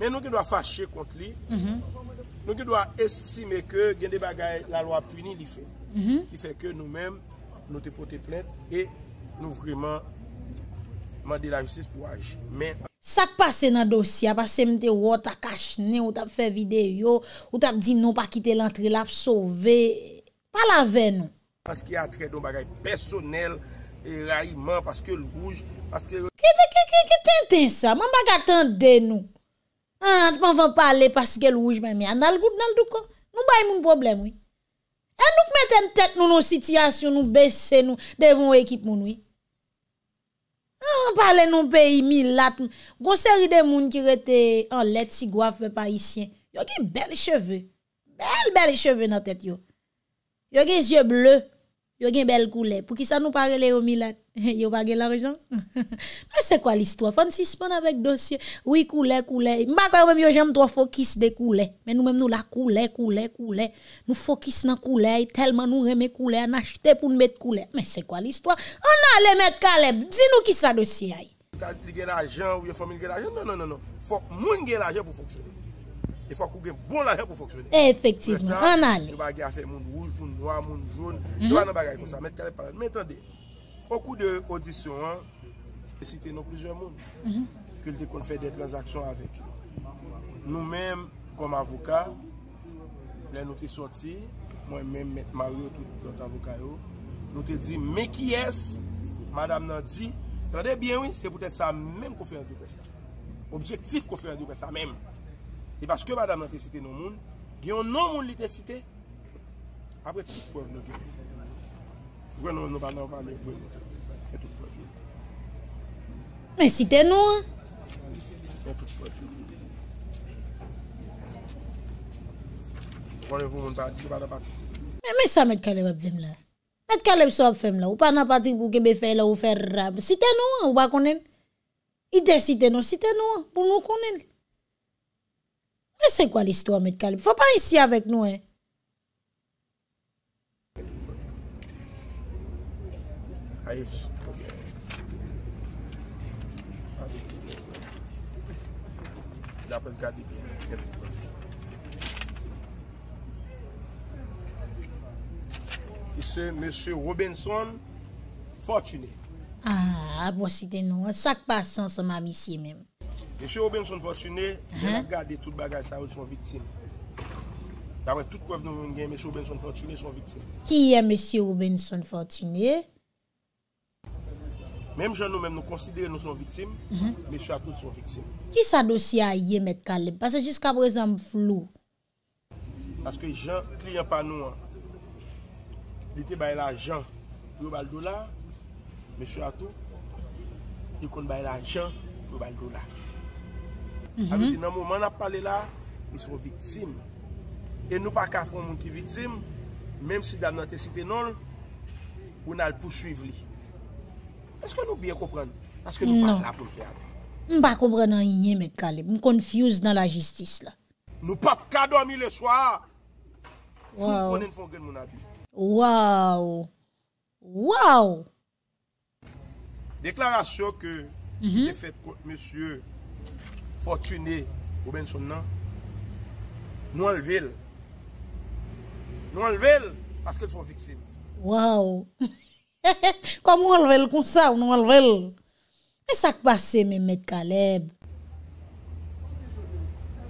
Men nou ki nou a fache kont li, mhm. Mwen gen do a estime ke gen de bagay la lwa puni li mhm. fe. Ki fe ke nou men nou te pote plen e nou vreman mande la justice pou aj. Sak pase nan dosya, pase mte wot a kachnen, ou tap fe video, ou tap di nou pa kite l'antre la pou sove, pa la ve nou. Aske atre do bagay personel, rayman, aske louj, aske... Kete kete kete ten ten sa, man baga ten den nou. An, an, nan mon ven pale paske loujman, mi an al gout nan douko. Nou bay moun problem, wè. An, nou k met en tèt nou nou sityasyon nou besè nou devon ekip moun, wè. An, nan mon pale nou peyi milat, moun. Gon seri de moun ki rete an leti goaf mè parisien. Yo gen bel cheve. Bel bel cheve nan tèt yo. Yo gen ye bleu. Yo gen bel koule pou ki sa nou pa rele yo milan. Yo pa gen la rejon. Mè se kwa l'istwa? Fan si span avèk dosye. Ou yi koule koule. Mbakwa yo mèm yo jem to fokus de koule. Mè nou mèm nou la koule koule koule. Nou fokus nan koule. E telman nou reme koule. An achete pou nou met koule. Mè se kwa l'istwa? An alè met kaleb. Dzi nou ki sa dosye a yi? Mwen gen la jen ou yon fomil gen la jen? Non, non, non, non. Fok mwen gen la jen pou fokus yon. E fwa kou gen bon lalè pou foksyone. Efektiv nou, an lè. Mwen chan, mwen bagay a fè moun rougj moun, moun moun mhm. joun, mwen bagay kon sa, mwen te kalè palè. Mwen tande, pokou de odisyon an, e site nou pou lè zè moun, kou lè kon fè de transaksyon avèk. Nou mèm, kom avokal, lè nou te sorti, mwen mèm, mèm a wè tou, lè nou te avokal yo, nou te di, mè ki es? Madame nan di, tande bin wè, se pou tèt sa mèm kou fè an dè kwa esta. Objektif kou fè an d E baske bada nan te site nou moun, geyon nou moun li te site, apre tout pov nou geni. Gwen nou nan ban nan vane, gwen nou nan vane, etou tout pov. Men site nou an. Gwen nou nan ban nan vane, etou tout pov. Men sa met kaleb ap vem la. Met kaleb so ap fem la. Ou pa nan pati pou kebe fe la ou fe rab. Site nou an, ou bak konen. I te site nou, site nou an, pou mou konen. E se kwa listo Amit Kaleb? Fwa pa isi avek nou e? Ise Monsi Robinson Fortuny A, ah, bo siten nou e sak pa asan se mam isi menm Mr. Robinson Fortuné, mè la gade tout bagay sa ou son vitime. Da wè tout kwev nou mwen gen, Mr. Robinson Fortuné son vitime. Ki yè Mr. Robinson Fortuné? Mèm jan nou, mèm nou konsidere nou son vitime, Mr. Atou son vitime. Ki sa dosya yè, Mèd Kalem? Basè jiska brezèm flou. Aske jan, klien pan nou an, lite bay la jan, yo bal do la, Mr. Atou, yo kon bay la jan, yo bal do la. Ami di mhm. nan mou man ap pale la Yon son viktsim E nou pa kafon moun ki viktsim Mem si dam nan te site non Ou nan pou suiv li Eske nou biye kopran Aske nou pa non. la pou se ap M pa kopran an yon met kalem M konfuse nan la jistis la Nou pa pa kado a mi le swa Sou konen fon gen moun ap Waw Waw Deklarasyon ke M fèd monsye Fortuné non? ou mm. ben son nan Nou anlevel Nou anlevel Paskè nou son fikse Waouw Kwa moun anlevel kon sa ou nou anlevel Mè sa kwa se mè mè kalèb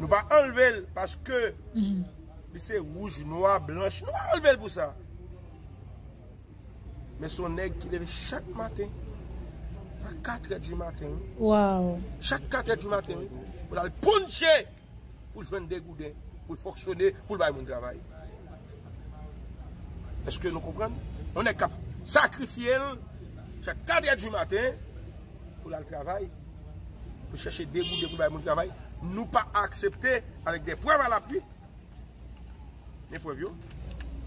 Nou pa anlevel Paskè Mè se ouj, noua, blanche Nou anlevel pou sa Mè son neg ki leve chak maten Chak 4 yad di maten, pou lal pounche pou jwen degoude, pou l foksyone pou l bay moun travay. Eske nou kompren? On e kap sakrifiyel chak 4 yad di maten pou lal travay, pou chache degoude pou l bay moun travay. Nou pa aksepte avik de pou eval api. Ne pou evyo,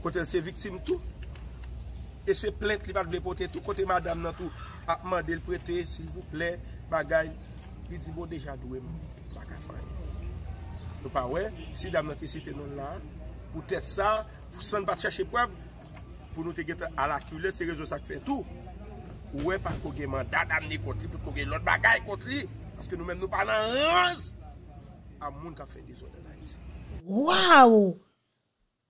pou tel se viksim tou. E se plek li pat ble pote tout, kote ma dam nan tout, apman del prete, sil vou ple, bagay, li di bo deja dwe mou, baka fay. Nou pa we, si dam nan non te sitenon lan, pou tete sa, pou san bat chache preve, pou nou te gete ala kule, se rezo sa kfe tout, we pa kogue mandat, dam ni kote li, pou kogue lot bagay kote li, aske nou men nou panan anz, a moun ka fe de zon de la iti. Waw!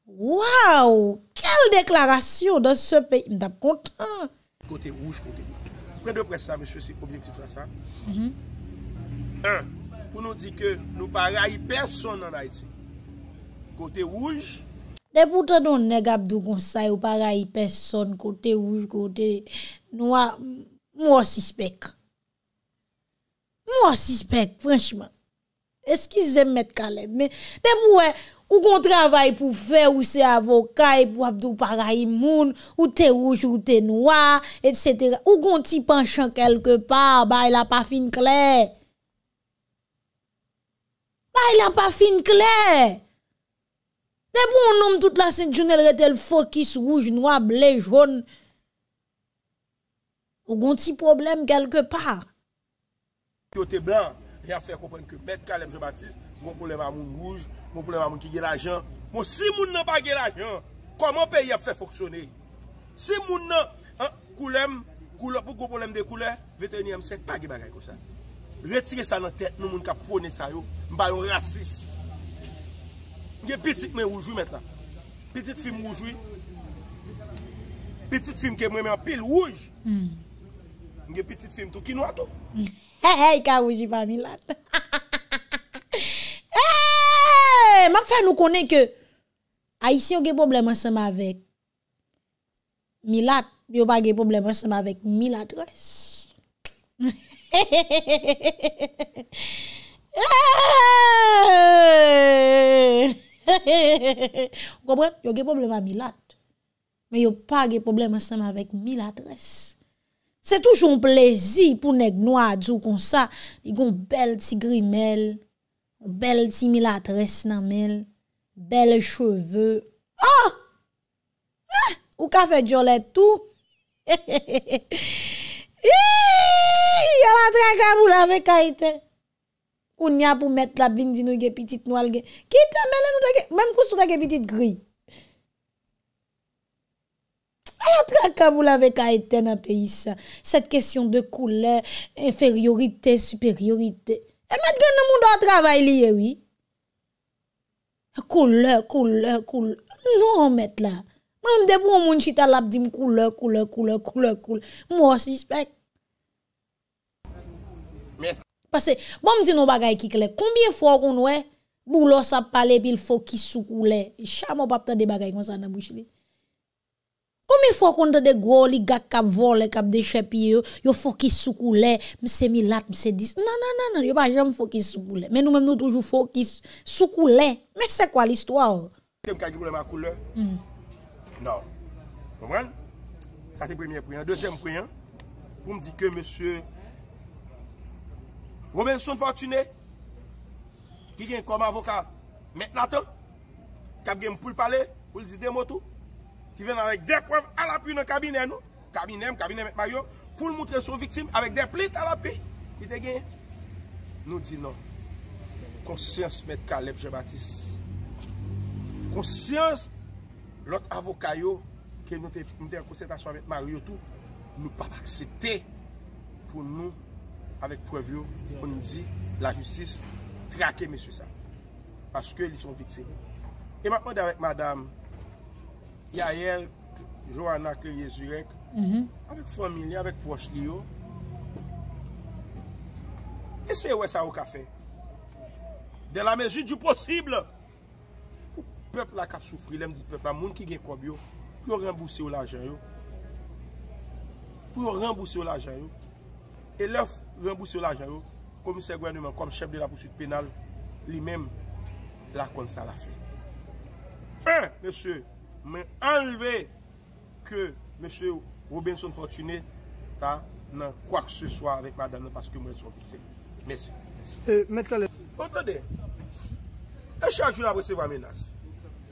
Waw! Kèl deklarasyon dan se peyi mdap kontan? Kote rouj, kote rouj. Pren de presta, mèche, se koubjektif la sa. Mm-hmm. Un, pou nou di ke nou parayi person nan Haiti. Kote rouj. De pou tè non negap dou konsay ou parayi person, kote rouj, kote nou a... Mou a sispek. Mou a sispek, franchman. Eskize mèt kalèm, mè. De pou wè... Ou gon travaye pou fè ou se avokay e pou abdou para imoun, ou te rouj ou te noua, etc. Ou gon ti panchan kelke pa, ba il e a pa fin kle. Ba il e a pa fin kle. Ne pou on nom tout la sènt jounel rete l fokis, rouj, noua, ble, joun. Ou gon ti problem kelke pa. Yo te blan, re a fè kompany ke bet kalem je batis. Gon pouleman moun gouj, Gon pouleman moun ki gil ajan, Moun si moun nan pa gil ajan, Koman peye fè foksyone? Si moun nan, Koulem, Koulem pou goun poulem de koule, Vetènyèm sèk pa gil bagay kousen. Retire sa nan tèt, Nou moun ka pwone sa yo, Mbaryon rasis. Nge pitit men oujwi met la. Pitit film oujwi. Pitit film ke mwen men apil ouj. Nge pitit film tou, Ki nou a tou? He he, Ika oujwi pa mi lan. Ha ha ha. Eh, ma fè nou konen ke A isi yo ge problem ansem avèk Milat Yo pa ge problem ansem avèk milat res Hehehehe Hehehehe Hehehehe Yo ge problem ansem avèk milat Yo pa ge problem ansem avèk milat res Se toujoun plezi Pounèk nou adzou kon sa Di goun bel ti grimel Hehehehe Bel similatres nanmel. Bel cheveu. Oh! Ou kafe joletou? He he he he he. Hii! Yon atre akabou lave kaiten. Ony apou met labvindinou ge pitit nwal gen. Kit nanmel en ou teke. Menm kousou teke pitit gri. An atre akabou lave kaiten nan peyisa. Set kesyon de koule, inferiorite, superiorite. E met gen nan moun do a travay li yewi? Koul lè, koul lè, koul lè. Nou an met la. Mè mè debou an moun chita lap di m koul lè, koul lè, koul lè, koul lè, koul lè. M wò, sispek. Pase, m wò m di nou bagay ki kle. Koumbye fò kon wè? Boulò sa pale pi l fò ki sou koul lè. E chan m wò pap ta de bagay kon sa nan bouch li. Yo mi fò konde de gòl, i gag kap vole, kap de chèpi yo, yo fò ki soukou lè, mse mi lat, mse dis, nan nan nan, non, yo pa jèm fò ki soukou lè, men nou men nou toujou fò ki soukou lè, men se kwa l'istwa ou? Mwen kagiboule ma koule, nan, mwen, sa te premye kouyan, dekèm kouyan, mwen di ke mè sè, wè mè son fò tune, ki gen kom avoka, men natan, kap gen mpoul pale, mpoul zidemotou, Ki ven anvek de preve an api nan kabine nou. Kabine m, kabine m, maryo. Poul moutre sou viktime. Avek de pleit an api. I te gen. Nou di nan. Konsyans mèd Kaleb J.Batis. Konsyans. Lot avokayo. Ke nou te konsyans mèd maryo tou. Nou pa pa aksepte. Pou nou. Avek preve yo. On di. La jutsis. Trake mè su sa. Paskè li son viktime. E mankwèd avèk madame. Yaya, Johanna, Klee, Yezirek, mhm. avek familye, avek poch li yo, e se ou e sa ou ka fe? De la mezi di posible, pou pep la kap soufri, lem di pep, a moun ki gen kob yo, pou yo rembouse ou la jan yo, pou yo rembouse ou la jan yo, e lef rembouse ou la jan yo, komise gwenouman, kom cheb de la pouchoute penal, li men, la kon sa la fe. Eh, mesye, men enrive ke M. Robinson Fortuny ta nan kwa k se swa rek madame nan paske mwen son fikse. Mese. Otode, e chak joun apre se vwa menas.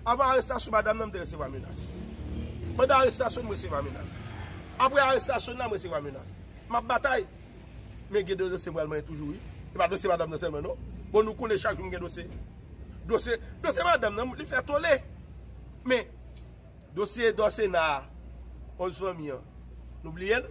Ava arrestasyon madame nan apre se vwa menas. Mwen dan arrestasyon mwen se vwa menas. Apre arrestasyon nan apre se vwa menas. Mat batay, men gede dosye mwen alman toujou yi. E pat dosye madame nan se mwen nou. Bon nou kon e chak joun gen dosye. Dosye madame nan, li fè tole. Men, Dosye dosye na, 11 fwa miyon. Noubliye l?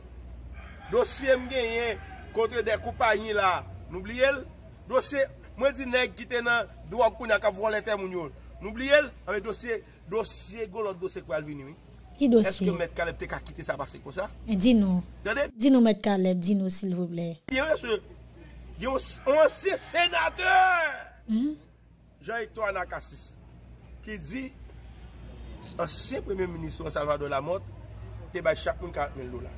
Dosye mgen yen kontre de koupa yon la. Noubliye l? Dosye, mwen zi neg gite nan, dwa kou nyaka vwole tem moun yon. Noubliye l? Ame dosye, dosye, golo dosye kwa alvini mi? Ki dosye? Eske Met Kaleb te ka kite sa basik po sa? Dino. Dino Met Kaleb, dino sil vwoble. Yon mwen se, yon se senate! Jai to anakasis. Ki di... Anse premen minisyon salvan do la mot, te bay chak moun 40 men lola.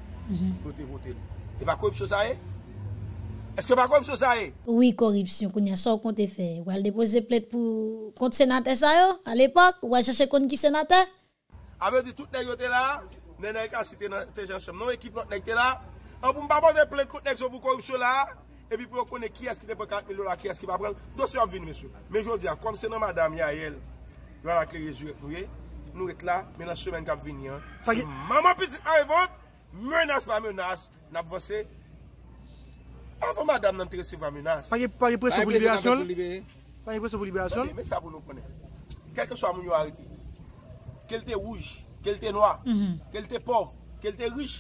Do te voten. E pa koripsyon sa e? Eske pa koripsyon sa e? Ouye koripsyon, konye sa ou kon te fe. Ouye depoze plet pou kont senate sa yo, al epak, ouye jache kon ki senate? Avedi tout ne yo te la, nenen kan si te jan chanm, nou ekip not ne te la, an pou mpa bon de plet kont nek zon pou koripsyon la, epi pou yo kone ki eske te pon 40 men lola, ki eske pa bran, do se yon vini mesyo. Me joun diyan, kon se nan madame ya el, yon akre rejouye pou ye, Nou et la, menas semen kap vini an, si mama piti a evote, menas pa menas, nap vwese, an fwa madame nan tere seman menas. Paye prese pou libere mhm. a sol? Paye prese pou libere a sol? Mwen sa pou nou pwene, kelke so a moun yo a reti, kelte rouj, kelte noy, kelte pov, kelte rouj,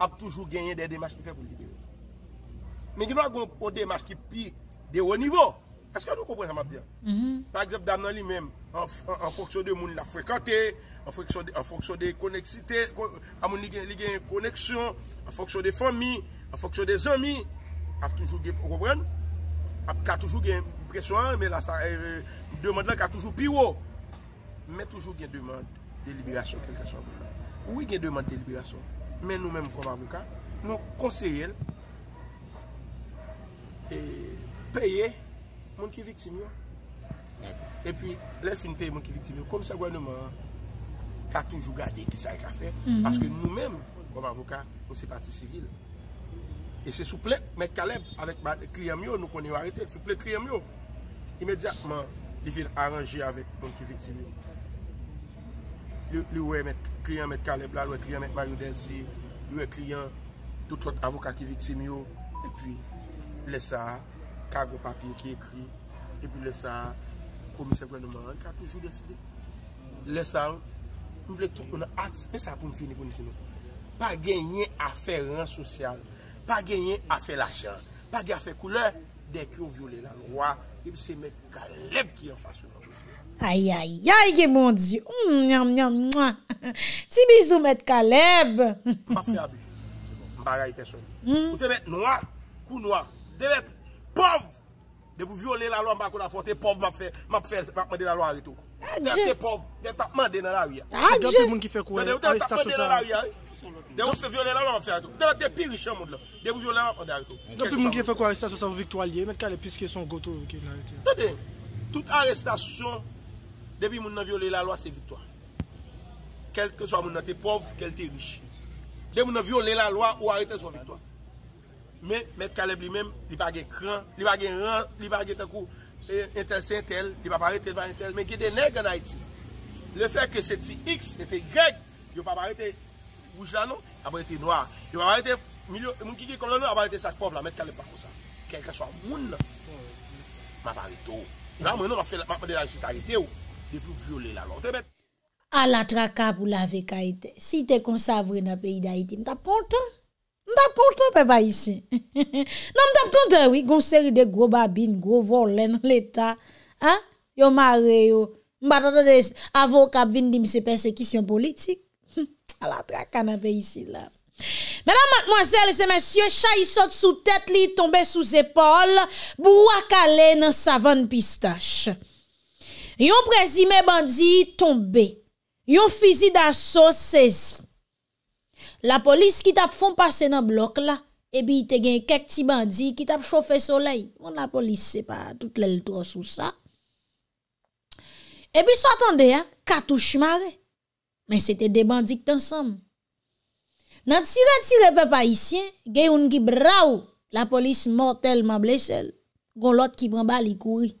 ap toujou genye de demas ki fe pou libere. Men di nou a goun pou demas ki pi de ou nivou. Aske anou koubren hamap diyan? Mhm. Par eksept dan nan li menm, an foksyon de moun la frekante, an foksyon de koneksite, an moun li gen koneksyon, an foksyon de fomi, an foksyon de zami, ap toujou gen koubren, ap ka toujou gen presyon, men la sa, deman la ka toujou piwo, men euh, toujou gen deman deliberasyon kelkasyon. Ou gen deman deliberasyon, men nou menm koum avokan, nou konseyel, peye, moun ki viksim yo. E pi, lef yon pe moun ki viksim yo. Kom sa gwen noman, ka toujou gade ki sa yon ka fe. Mhm. Paske nou men, kon avoka, ou se pati sivil. E se souple, met kalep, avek kliyam yo, nou kon yon arete. Souple kliyam yo, imediatman, li vin aranji avek moun ki viksim yo. Li we met kliyam met kalep la, li we kliyam met Mario Densi, li we kliyam tout lot avoka ki viksim yo. E pi, le sa a, kago papin ki ekri, epi le san, komise mwen nomoran, ka toujou deside. Le san, mwen vle toukoun an at, men sa pou mwen finikoun disi nou. Pa genye afe ren sosyal, pa genye afe lachan, pa genye afe koule, dek yo viole la lwa, epi se met kalep ki an fasyon an. Ay, ay, ay, yé mon di, mnyam, mnyam, mnyam. Ti bizou met kalep. Mpa fe abu, mpa ray teson. Ou te met noa, kou noa, te met, Pov, ah, ah, ah, de pou viole la lwa mba kon a fote, pov map fè, map fè, map mwen de la lwa a reto. A dije. De pou, de tapman de nan a wye. A dije. De pou mwen ki fè kou a restasyon sa. De pou tapman de nan a wye, de pou se viole la lwa mwen fè a reto. De pou te pirishan moun de la, de pou viole la lwa mwen de a reto. De pou mwen ki fè kou a restasyon sa vwikto alye, met ka le piske son goto vwikto alye. Tade, tout arrestasyon, de pou mwen nan viole la lwa se vwikto alye. Kelt ke so a mwen nan te pov, kelt te Men met kalep li men li bagen kran, li bagen ran, li bagen takou entel sentel, li bagen tel van entel. Men ki de neg anay ti. Le fèk ke se ti x, se te greg, yo bagen te bouj lan nou, abon ete noa. Yo bagen te, moun ki ki kolon nou, abon ete saj pov la met kalep bako sa. Kel ka chwa moun, ma bagen tou. Nan mwen nou la fèk, ma fèk de la jisay te ou, de pou viole la lor. A la trakab ou la vek ayte, si te konsavre na peyi da iti, mta potan. Mdap kontan pe pa isi. Mdap kontan wik gonseri de gro babin, gro volen l'Etat. Yo mare yo, mbata de avokab vin di mse persekisyon politik. A la trakanan pe isi la. Mdame, mademoiselles et messieurs, chayi sote sou tete li, tombe sou zepol, bou akalè nan savan pistache. Yon prezime bandi tombe. Yon fizi dan so sezi. La polis ki tap fon pase nan blok la, ebi te gen kek ti bandi ki tap chofe soley. Bon, la polis se pa tout lel to sou sa. Ebi so atonde, katou shmare, men se te de bandi ki tan sam. Nan ti re ti re pe pa isyen, gen yon ki bra ou, la polis mor telman blesel, gon lot ki bran bali kouri.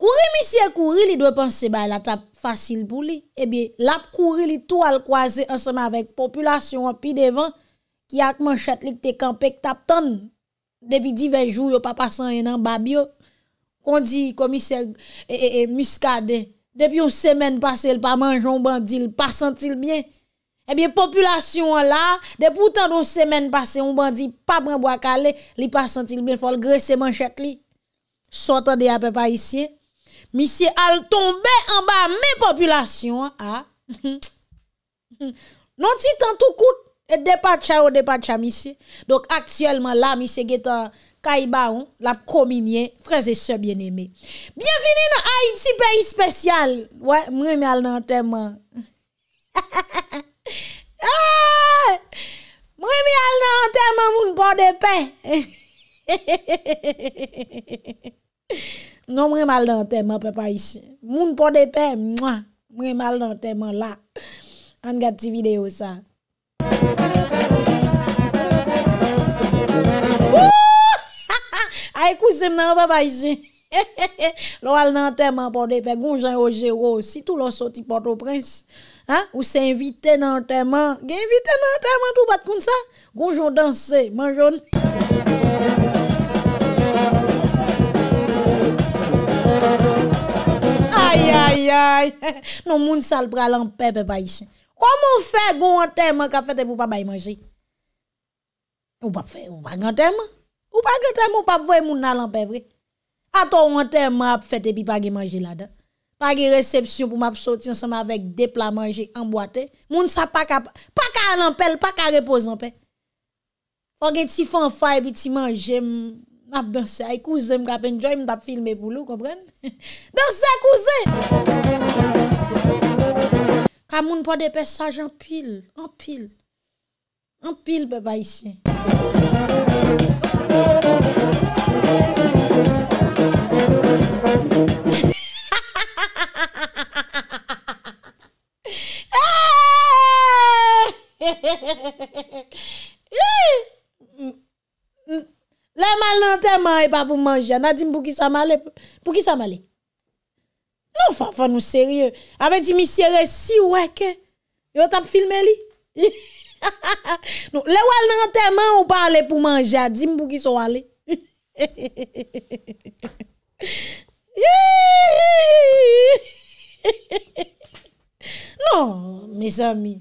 Kouri misye kouri li dwe panse ba la tap fasil pou li, ebi lap kouri li tou al kwaze anseman vek populasyon an pi devan ki ak man chet li te kampek tap ton. Depi diven jou yo pa pasan enan babyo, kondi komisye e, e, e, muskade, depi yon semen pase yon pa manj yon bandi, yon pa santil bien. Ebi populasyon an la, depi yon semen pase yon bandi pa man bo akale, yon pa santil bien, fol gre seman chet li, sotande apè pa isye. misi al tombe an ba me popylasyon, a, nonsi tan tou kout, e depa tcha ou depa tcha, misi, dok aktiyelman la, misi geta, kay ba ou, la prominyen, freze se bieneme, bienveni nan Haiti, peyi spesyal, mwen mi al nan temman, ah! mwen mi al nan temman, mwen mi por de pe, mwen mi al nan temman, Non mwen mal nan teman pepa isi. Moun pou depe, mwen mal nan teman la. An gati video sa. Ae kouzim nan pepa isi. Lo al nan teman pou depe. Gonj an o jero, si tou lo soti poto prins. Ou se invite nan teman. Ge invite nan teman, tou bat koun sa. Gonj an danse, manjon. Non moun sal pra lan pepe pa isen. Kou moun fe goun an teman ka fete pou pa bay manje? Ou pa fe, ou pa ganteman? Ou pa ganteman ou pa vwe moun nan lan pepe? Ato an teman ap fete pi pa ge manje la da. Pa ge resepsyon pou ma ap soti an seman vek depla manje an boate. Moun sa pa ka, pa ka an an pel, pa ka repos an pel. Oge ti fan faye pi ti manje moun. Ap danse a kouze m grap enjoy m tap filme boulou kompren. Danse a kouze. Kamoun pou de pesaj anpil. Anpil. Anpil beba isi. Hehehehe. nan teman e pa pou manje, nan dim pou ki sa male, pou ki sa male, non, nou fafan nou serye, ave di mi sere si weke, yo tap filme li, nou le wal nan teman ou pa ale pou manje, dim pou ki sa male, nou, misan mi,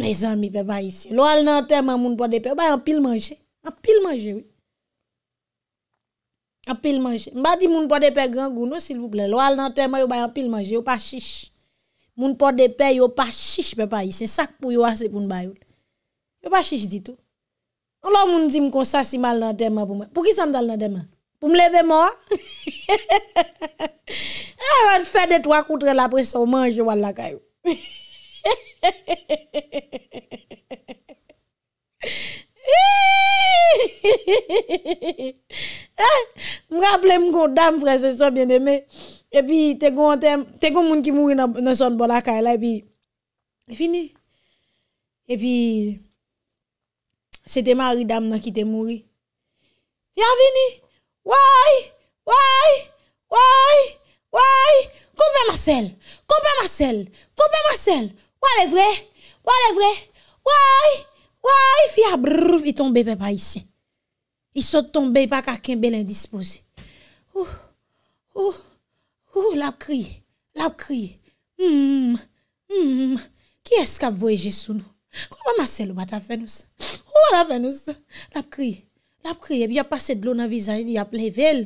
misan mi pe pa isi, le wal nan teman moun pou depe, ou pa yon pil manje, An pil manje, wè. An pil manje. Mba di moun pou de pe gangoun wè, sil voul ple. Lò al nan teman, yon bay an pil manje, yon pa chiche. Moun pou de pe, yon pa chiche pe pa yi. Sen sak pou yon ase pou yon bay yon. Yon pa chiche ditou. Lò moun di m kon sa si mal nan teman pou mwen. Pou ki sa m dal nan deman? Pou m leve mò? Fè de twa koutre la preso, manje wè lakay wè. Fè de twa koutre la preso, manje wè lakay wè. I eh! rappele m kon dam fre se so bien eme E pi te kon moun ki mouri nan son bon akay la E fini E pi Se te mari dam nan ki te mouri Vya vini Woy Woy Woy Woy Koupe Marcel Woy le vre Woy Waa, ifi a brrr, i tombe pe pa isi. I sot tombe pa kaken belen dispose. Ou, ou, ou, la priye, la priye, mmm, mmm, ki eska vweje sou nou? Koma mase lou ba ta fe nou sa? Ou ba ta fe nou sa? La priye, la priye, bi a pase dlo nan vizaj, di a plevel.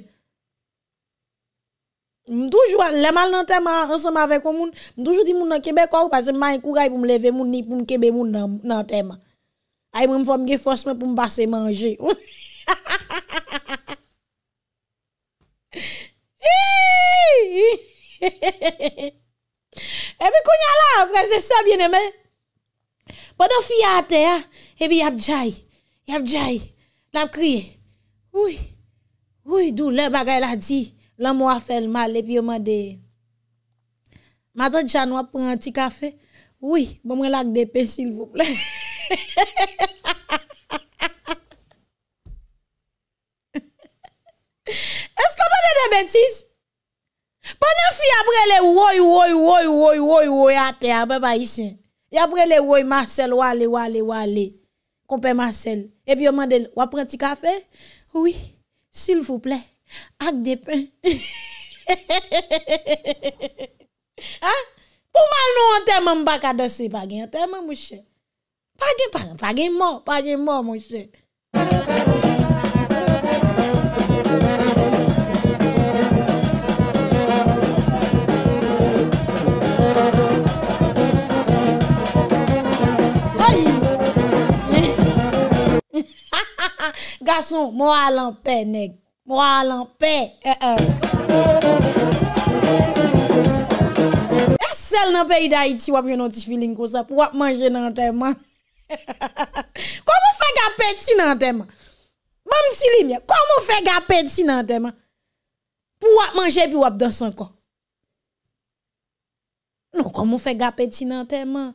Mdoujwa, lemal nan teman, anseman avek ou moun, mdoujwa di moun nan kebe, kwa ou pase mayen kou gayi pou mleve moun, ni pou mkebe moun nan teman. Ay mwen mvom ge fos mwen pou m basen manje. Ha ha ha ha ha ha ha. Hii! Hii! Hii! E bi koun yala, fre, se sa bine men. Pwede fiyate, ya. E bi e yap jay. Yap jay. Lap kriye. Woui. Woui, dou le bagay la di. Laman wafen mal, le pi yoman de. Mato jan wap pou an ti kafe. Woui, bomen lak de pen, sil vople. Hii! Mwen an fie apre le woy woy woy woy woy woy atè apè pa yisè. E apre le woy Marcel wale wale wale. Kompe Marcel. E pi yo mande wap pran ti kafe? Ouye. Sil fouple. Ak depen. Ha? Pou mal nou an teme mbak adese pagin? An teme mwishè? Pagin pagin pagin mwishè. Mwen an fie. Gason, mwa lan pe, neg. Mwa lan pe. Eh, eh. E sel nan pe idayiti wap jenon ti filin ko sa pou wap manje nan teman. Kwa moun fe gapet si nan teman? Ban msi li mya, kwa moun fe gapet si nan teman? Pou wap manje pi wap dansan kon? Non, kwa moun fe gapet si nan teman?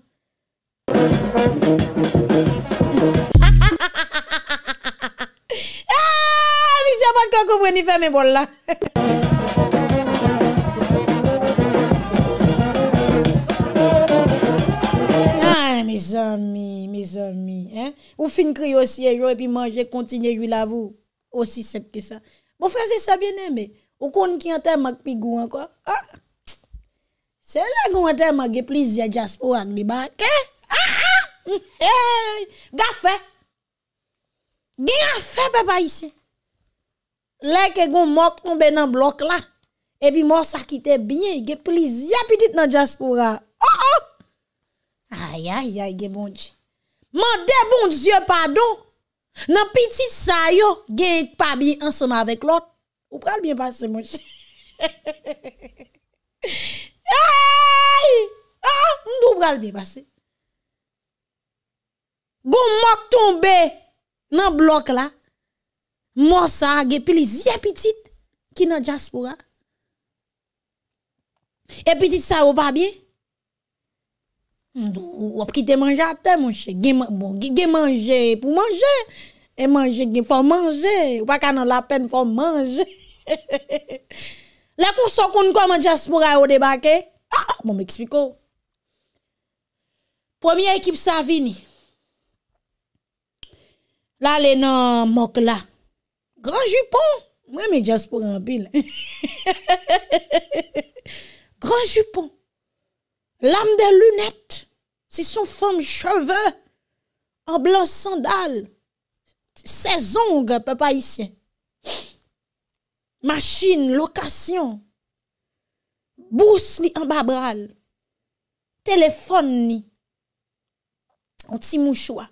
Mwen. Abad kakou pre ni fè mè bol la. Ay, mizan mi, mizan mi. Ou fin kri osye, joy pi manje, kontinye jwi la vou. Osye sep ke sa. Mou franse sa bienè mè. Ou koni ki anter mag pi gou anko. Se la goun anter mag e, pliz ya jaspo an li ban. Ke? Gafè. Gafè beba isè. Lè ke goun mok ton be nan blok la, ebi mò sakite byen, ge pliz ya pidit nan jaspura. O-o! Oh, oh! Ay-ay-ay, ge bonj. Man debon zye padon, nan pitit sayo, gen yik pa bi ansama vek lot. O pral bin basi mò. O-o! O-o! Mdou pral bin basi. Goun mok ton be nan blok la, Monsa ge peli zi epitit ki nan Jaspora. Epitit sa ou pa biye? Wop ki te manje atè monshe. Ge bon, manje pou manje. E manje gen fò manje. Ou pa kanan la pen fò manje. Lè kon so kon kon man Jaspora ou debake? Moun ah, ah, mè ekspiko. Premier ekip sa vini. Lè lè nan Mokla. Gran jupon, mwen mi jas pou rempil. Gran jupon, lam de lunet, si son fom cheve, an blan sandal, se zong pe pa isye. Maschine, lokasyon, bous li an babral, telefon ni, an ti mou choua.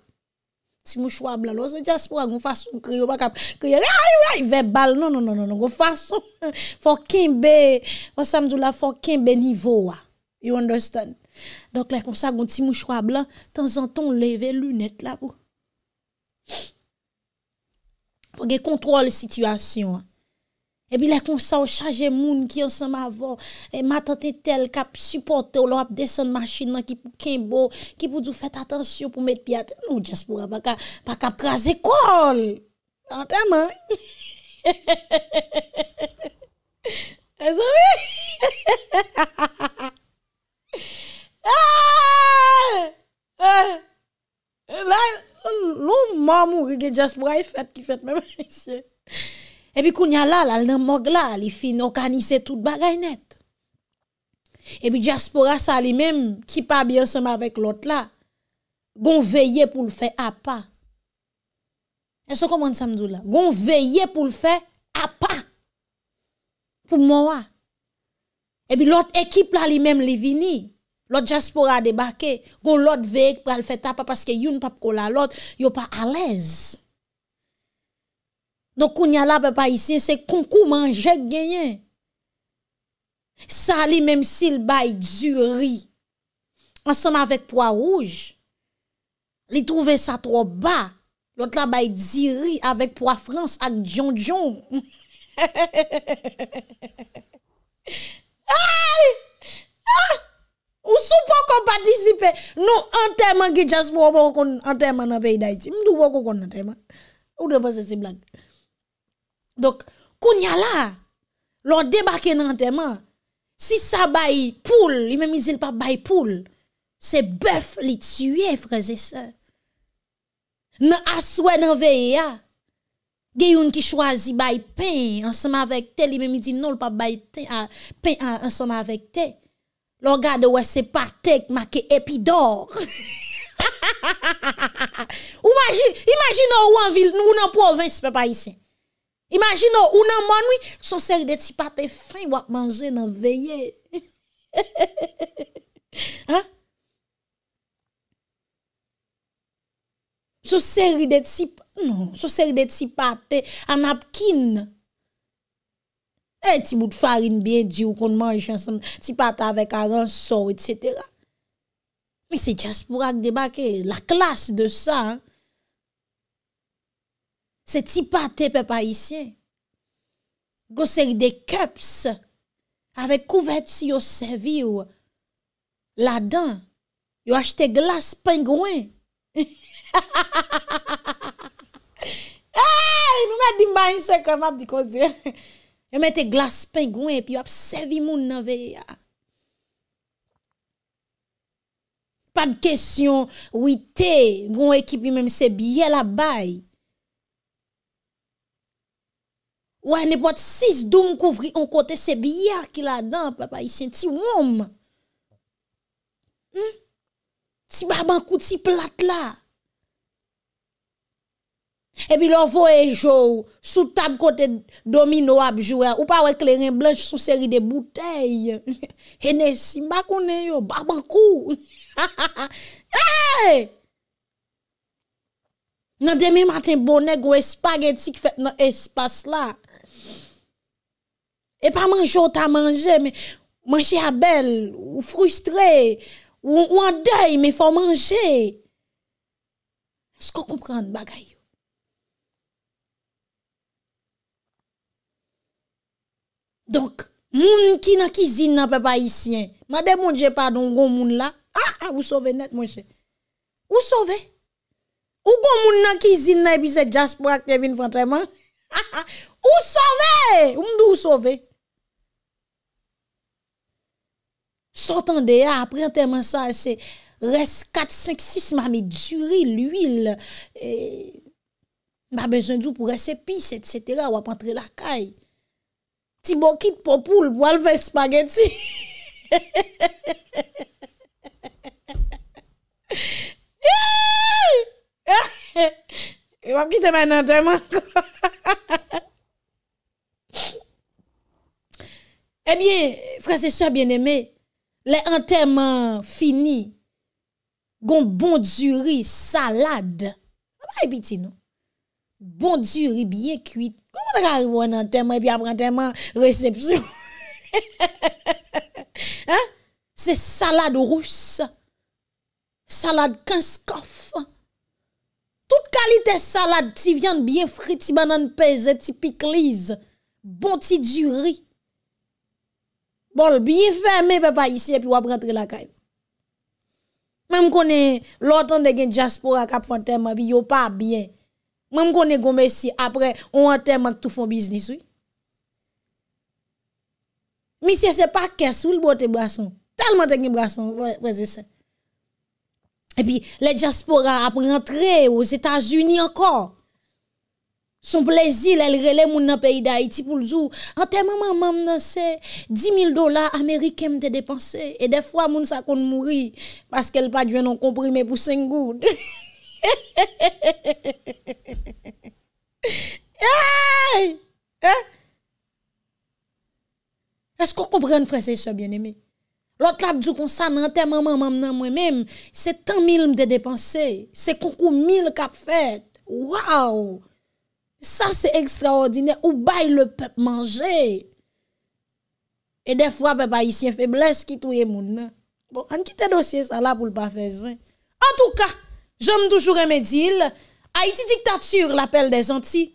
Ti mou chwa blan. Lo se jaspo a goun fason kriyo bakap. Kriyo de a yoy vebal. Non, non, non. Goun non, fason. Fokin be. Kwa samzou la fokin be nivou a. You understand? Donk la kon sa goun ti mou chwa blan. Tan zan ton leve lunet la pou. Fok e kontrol situasyon a. Ebi lè kon sa ou chaje moun ki yon san ma vò. E matante tel kap supporte ou lò ap desen mashid nan ki pou kenbo. Ki pou djou fèt atansyon pou mèt piyat. Nou Djaspora pa kap kras ekol. Antè man. E zon mi? E zon mi? Lè lò mamou gè Djaspora e fèt ki fèt mè mè sè. Et puis, il y a là, là, dans là, il fin organiser tout bagay net. Et puis, diaspora, ça lui-même, qui pas bien ensemble avec l'autre là, gon veiller pour le faire à pas. Est-ce que vous ça me là? Gon veiller pour le faire à pas. Pour moi. Et puis, l'autre équipe là, lui-même, li vini. L'autre diaspora a débarqué. Gon l'autre veille pour le faire à pas parce que yon pas la l'autre, yon pas à l'aise. Do koun nyal ap pa isye, se koun kou manje genyen. Sa li mem si l baye di ri. Anseman avek po a rouge. Li trouve sa tro ba. Lot la baye di ri avek po a franse ak ah! djon djon. A! A! Ou sou pou kon patisipe? Nou anterman ki jas pou wapon kon anterman anpey da iti. Mdou wapon kon anterman? Ou de pa se si blanke? Dok, koun ya la, lò debake nan teman, si sa bayi poule, ime mi di l pa bayi poule, se bef li tsuye freze se. Nè aswe nan veye ya, ge yon ki chwazi bayi pen anseman vek te, li me mi di non, l pa bayi pen anseman vek te, lò gade wè se pa tek ma ke epi dor. Imaginò ou nan provins pe pa isen. Imagino, ou nan manwi, sou seri de ti patè fè, wak manje nan veye. Sou seri de ti non, patè an apkin. Eh, ti bout farin biye diyo kon manje ansan, ti patè avek aran so, etc. Mi se jaspourak debake, eh, la klas de sa an. Se ti pa te pe pa isye. Gosek de keps. Awek kouvet si yo sevi yo. Ladan. Yo achete glas pengwen. Yon mwen di man yon seke mwen ap di kose. Yon mwen te glas pengwen. Pi yo ap sevi moun nan ve ya. Pa de kesyon. Ou ite. Goun ekipi mwen se biye la baye. Hmm? Ou ane pot sis doum kouvri an kote se biyak ki la dan, papa, yi senti woum. Ti barbankou, ti plat la. Ebi lor voye jou, sou tab kote domino apjou ya, ou pa wè kleren blanj sou seri de bouteille. Ene simba konen yo, barbankou. Nan demi maten bonek ou espageti ki fèt nan espas la. Et pas manger ou t'as mangé, mais manger à belle, ou frustré, ou, en deuil, mais faut manger. Est-ce qu'on comprend bagaille? Donc, moun qui nan cuisine nan peuple haïtien, madame mon Dieu pardon gon moun là. Ah ah, vous sauvez net mon cher. Vous sauvez. Ou gon moun nan cuisine et puis c'est Jasper qui vient franchement. Ou sove, ou mdou ou sove Sotan de a, apre an teman sa, se res 4, 5, 6 mami, juri, l'uil e, Mabè zonjou pou rese pis, etc, wap entre la kay Ti bokit popoul, walve spageti Hehehe E wap ki temen nan temen kon. Ebyen, franse so bieneme, le an eh temen fini, gon bondzuri salade, wap a epiti nou? Bondzuri biye kuit, kon wap a apren temen recepsyon. Se salade rousse, salade kanskof, Tout kalite salade ti vyan biye friti banan peze, ti piklize, bon ti duri. Bol, biye ferme pe pa yisi e pi wap rentre la kaye. Mem konen lortan de gen diaspora kap fante ma bi yo pa biye. Mem konen gome si apre, on wante man tou fon biznis, oui. Mi se se pa kes wil bote brason, talman te gen brason, wèze se. Et puis, les diaspora après rentrer aux États-Unis encore. Son plaisir, elle relève mon pays d'Haïti pour le jour. En termes maman, maman, c'est 10 000 dollars américains de dépenser. Et des fois, moun sa qu'on mourir parce qu'elle pas dû non comprimé pour 5 gouttes. Est-ce qu'on comprend, frère c'est ça, bien-aimé? Lot lap djou kon sa nan te maman mam nan mwen mem, se tan mil mde depanse, se koukou mil kap fèd. Waw! Sa se ekstraordinè, ou bay le pep manje. E defwa be ba yisye febles ki touye moun nan. Bon, an ki te dosye sa la pou l'pa fè zin. An touka, jom toujou remedil, Haiti diktatür, l'apel de zanti,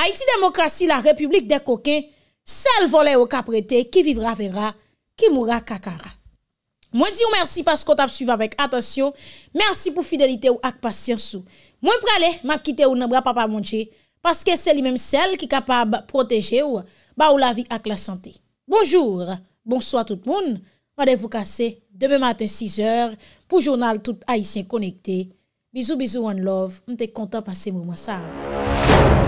Haiti demokrasi, la republik de koke, sel vole ou kap rete, ki vivra vera, ki moura kakara. Mwen di ou mersi paskot ap suyva vek. Atasyon, mersi pou fidelite ou ak pasyansou. Mwen prale, map kite ou nan bra papa mounche, paske se li menm sel ki kapab proteje ou, ba ou la vi ak la sante. Bonjour, bonswa tout moun, wadevou kase, deme maten 6 or, pou jounal tout aisyen konekte. Bizou, bizou, one love, mte konta pase mou mwen sa.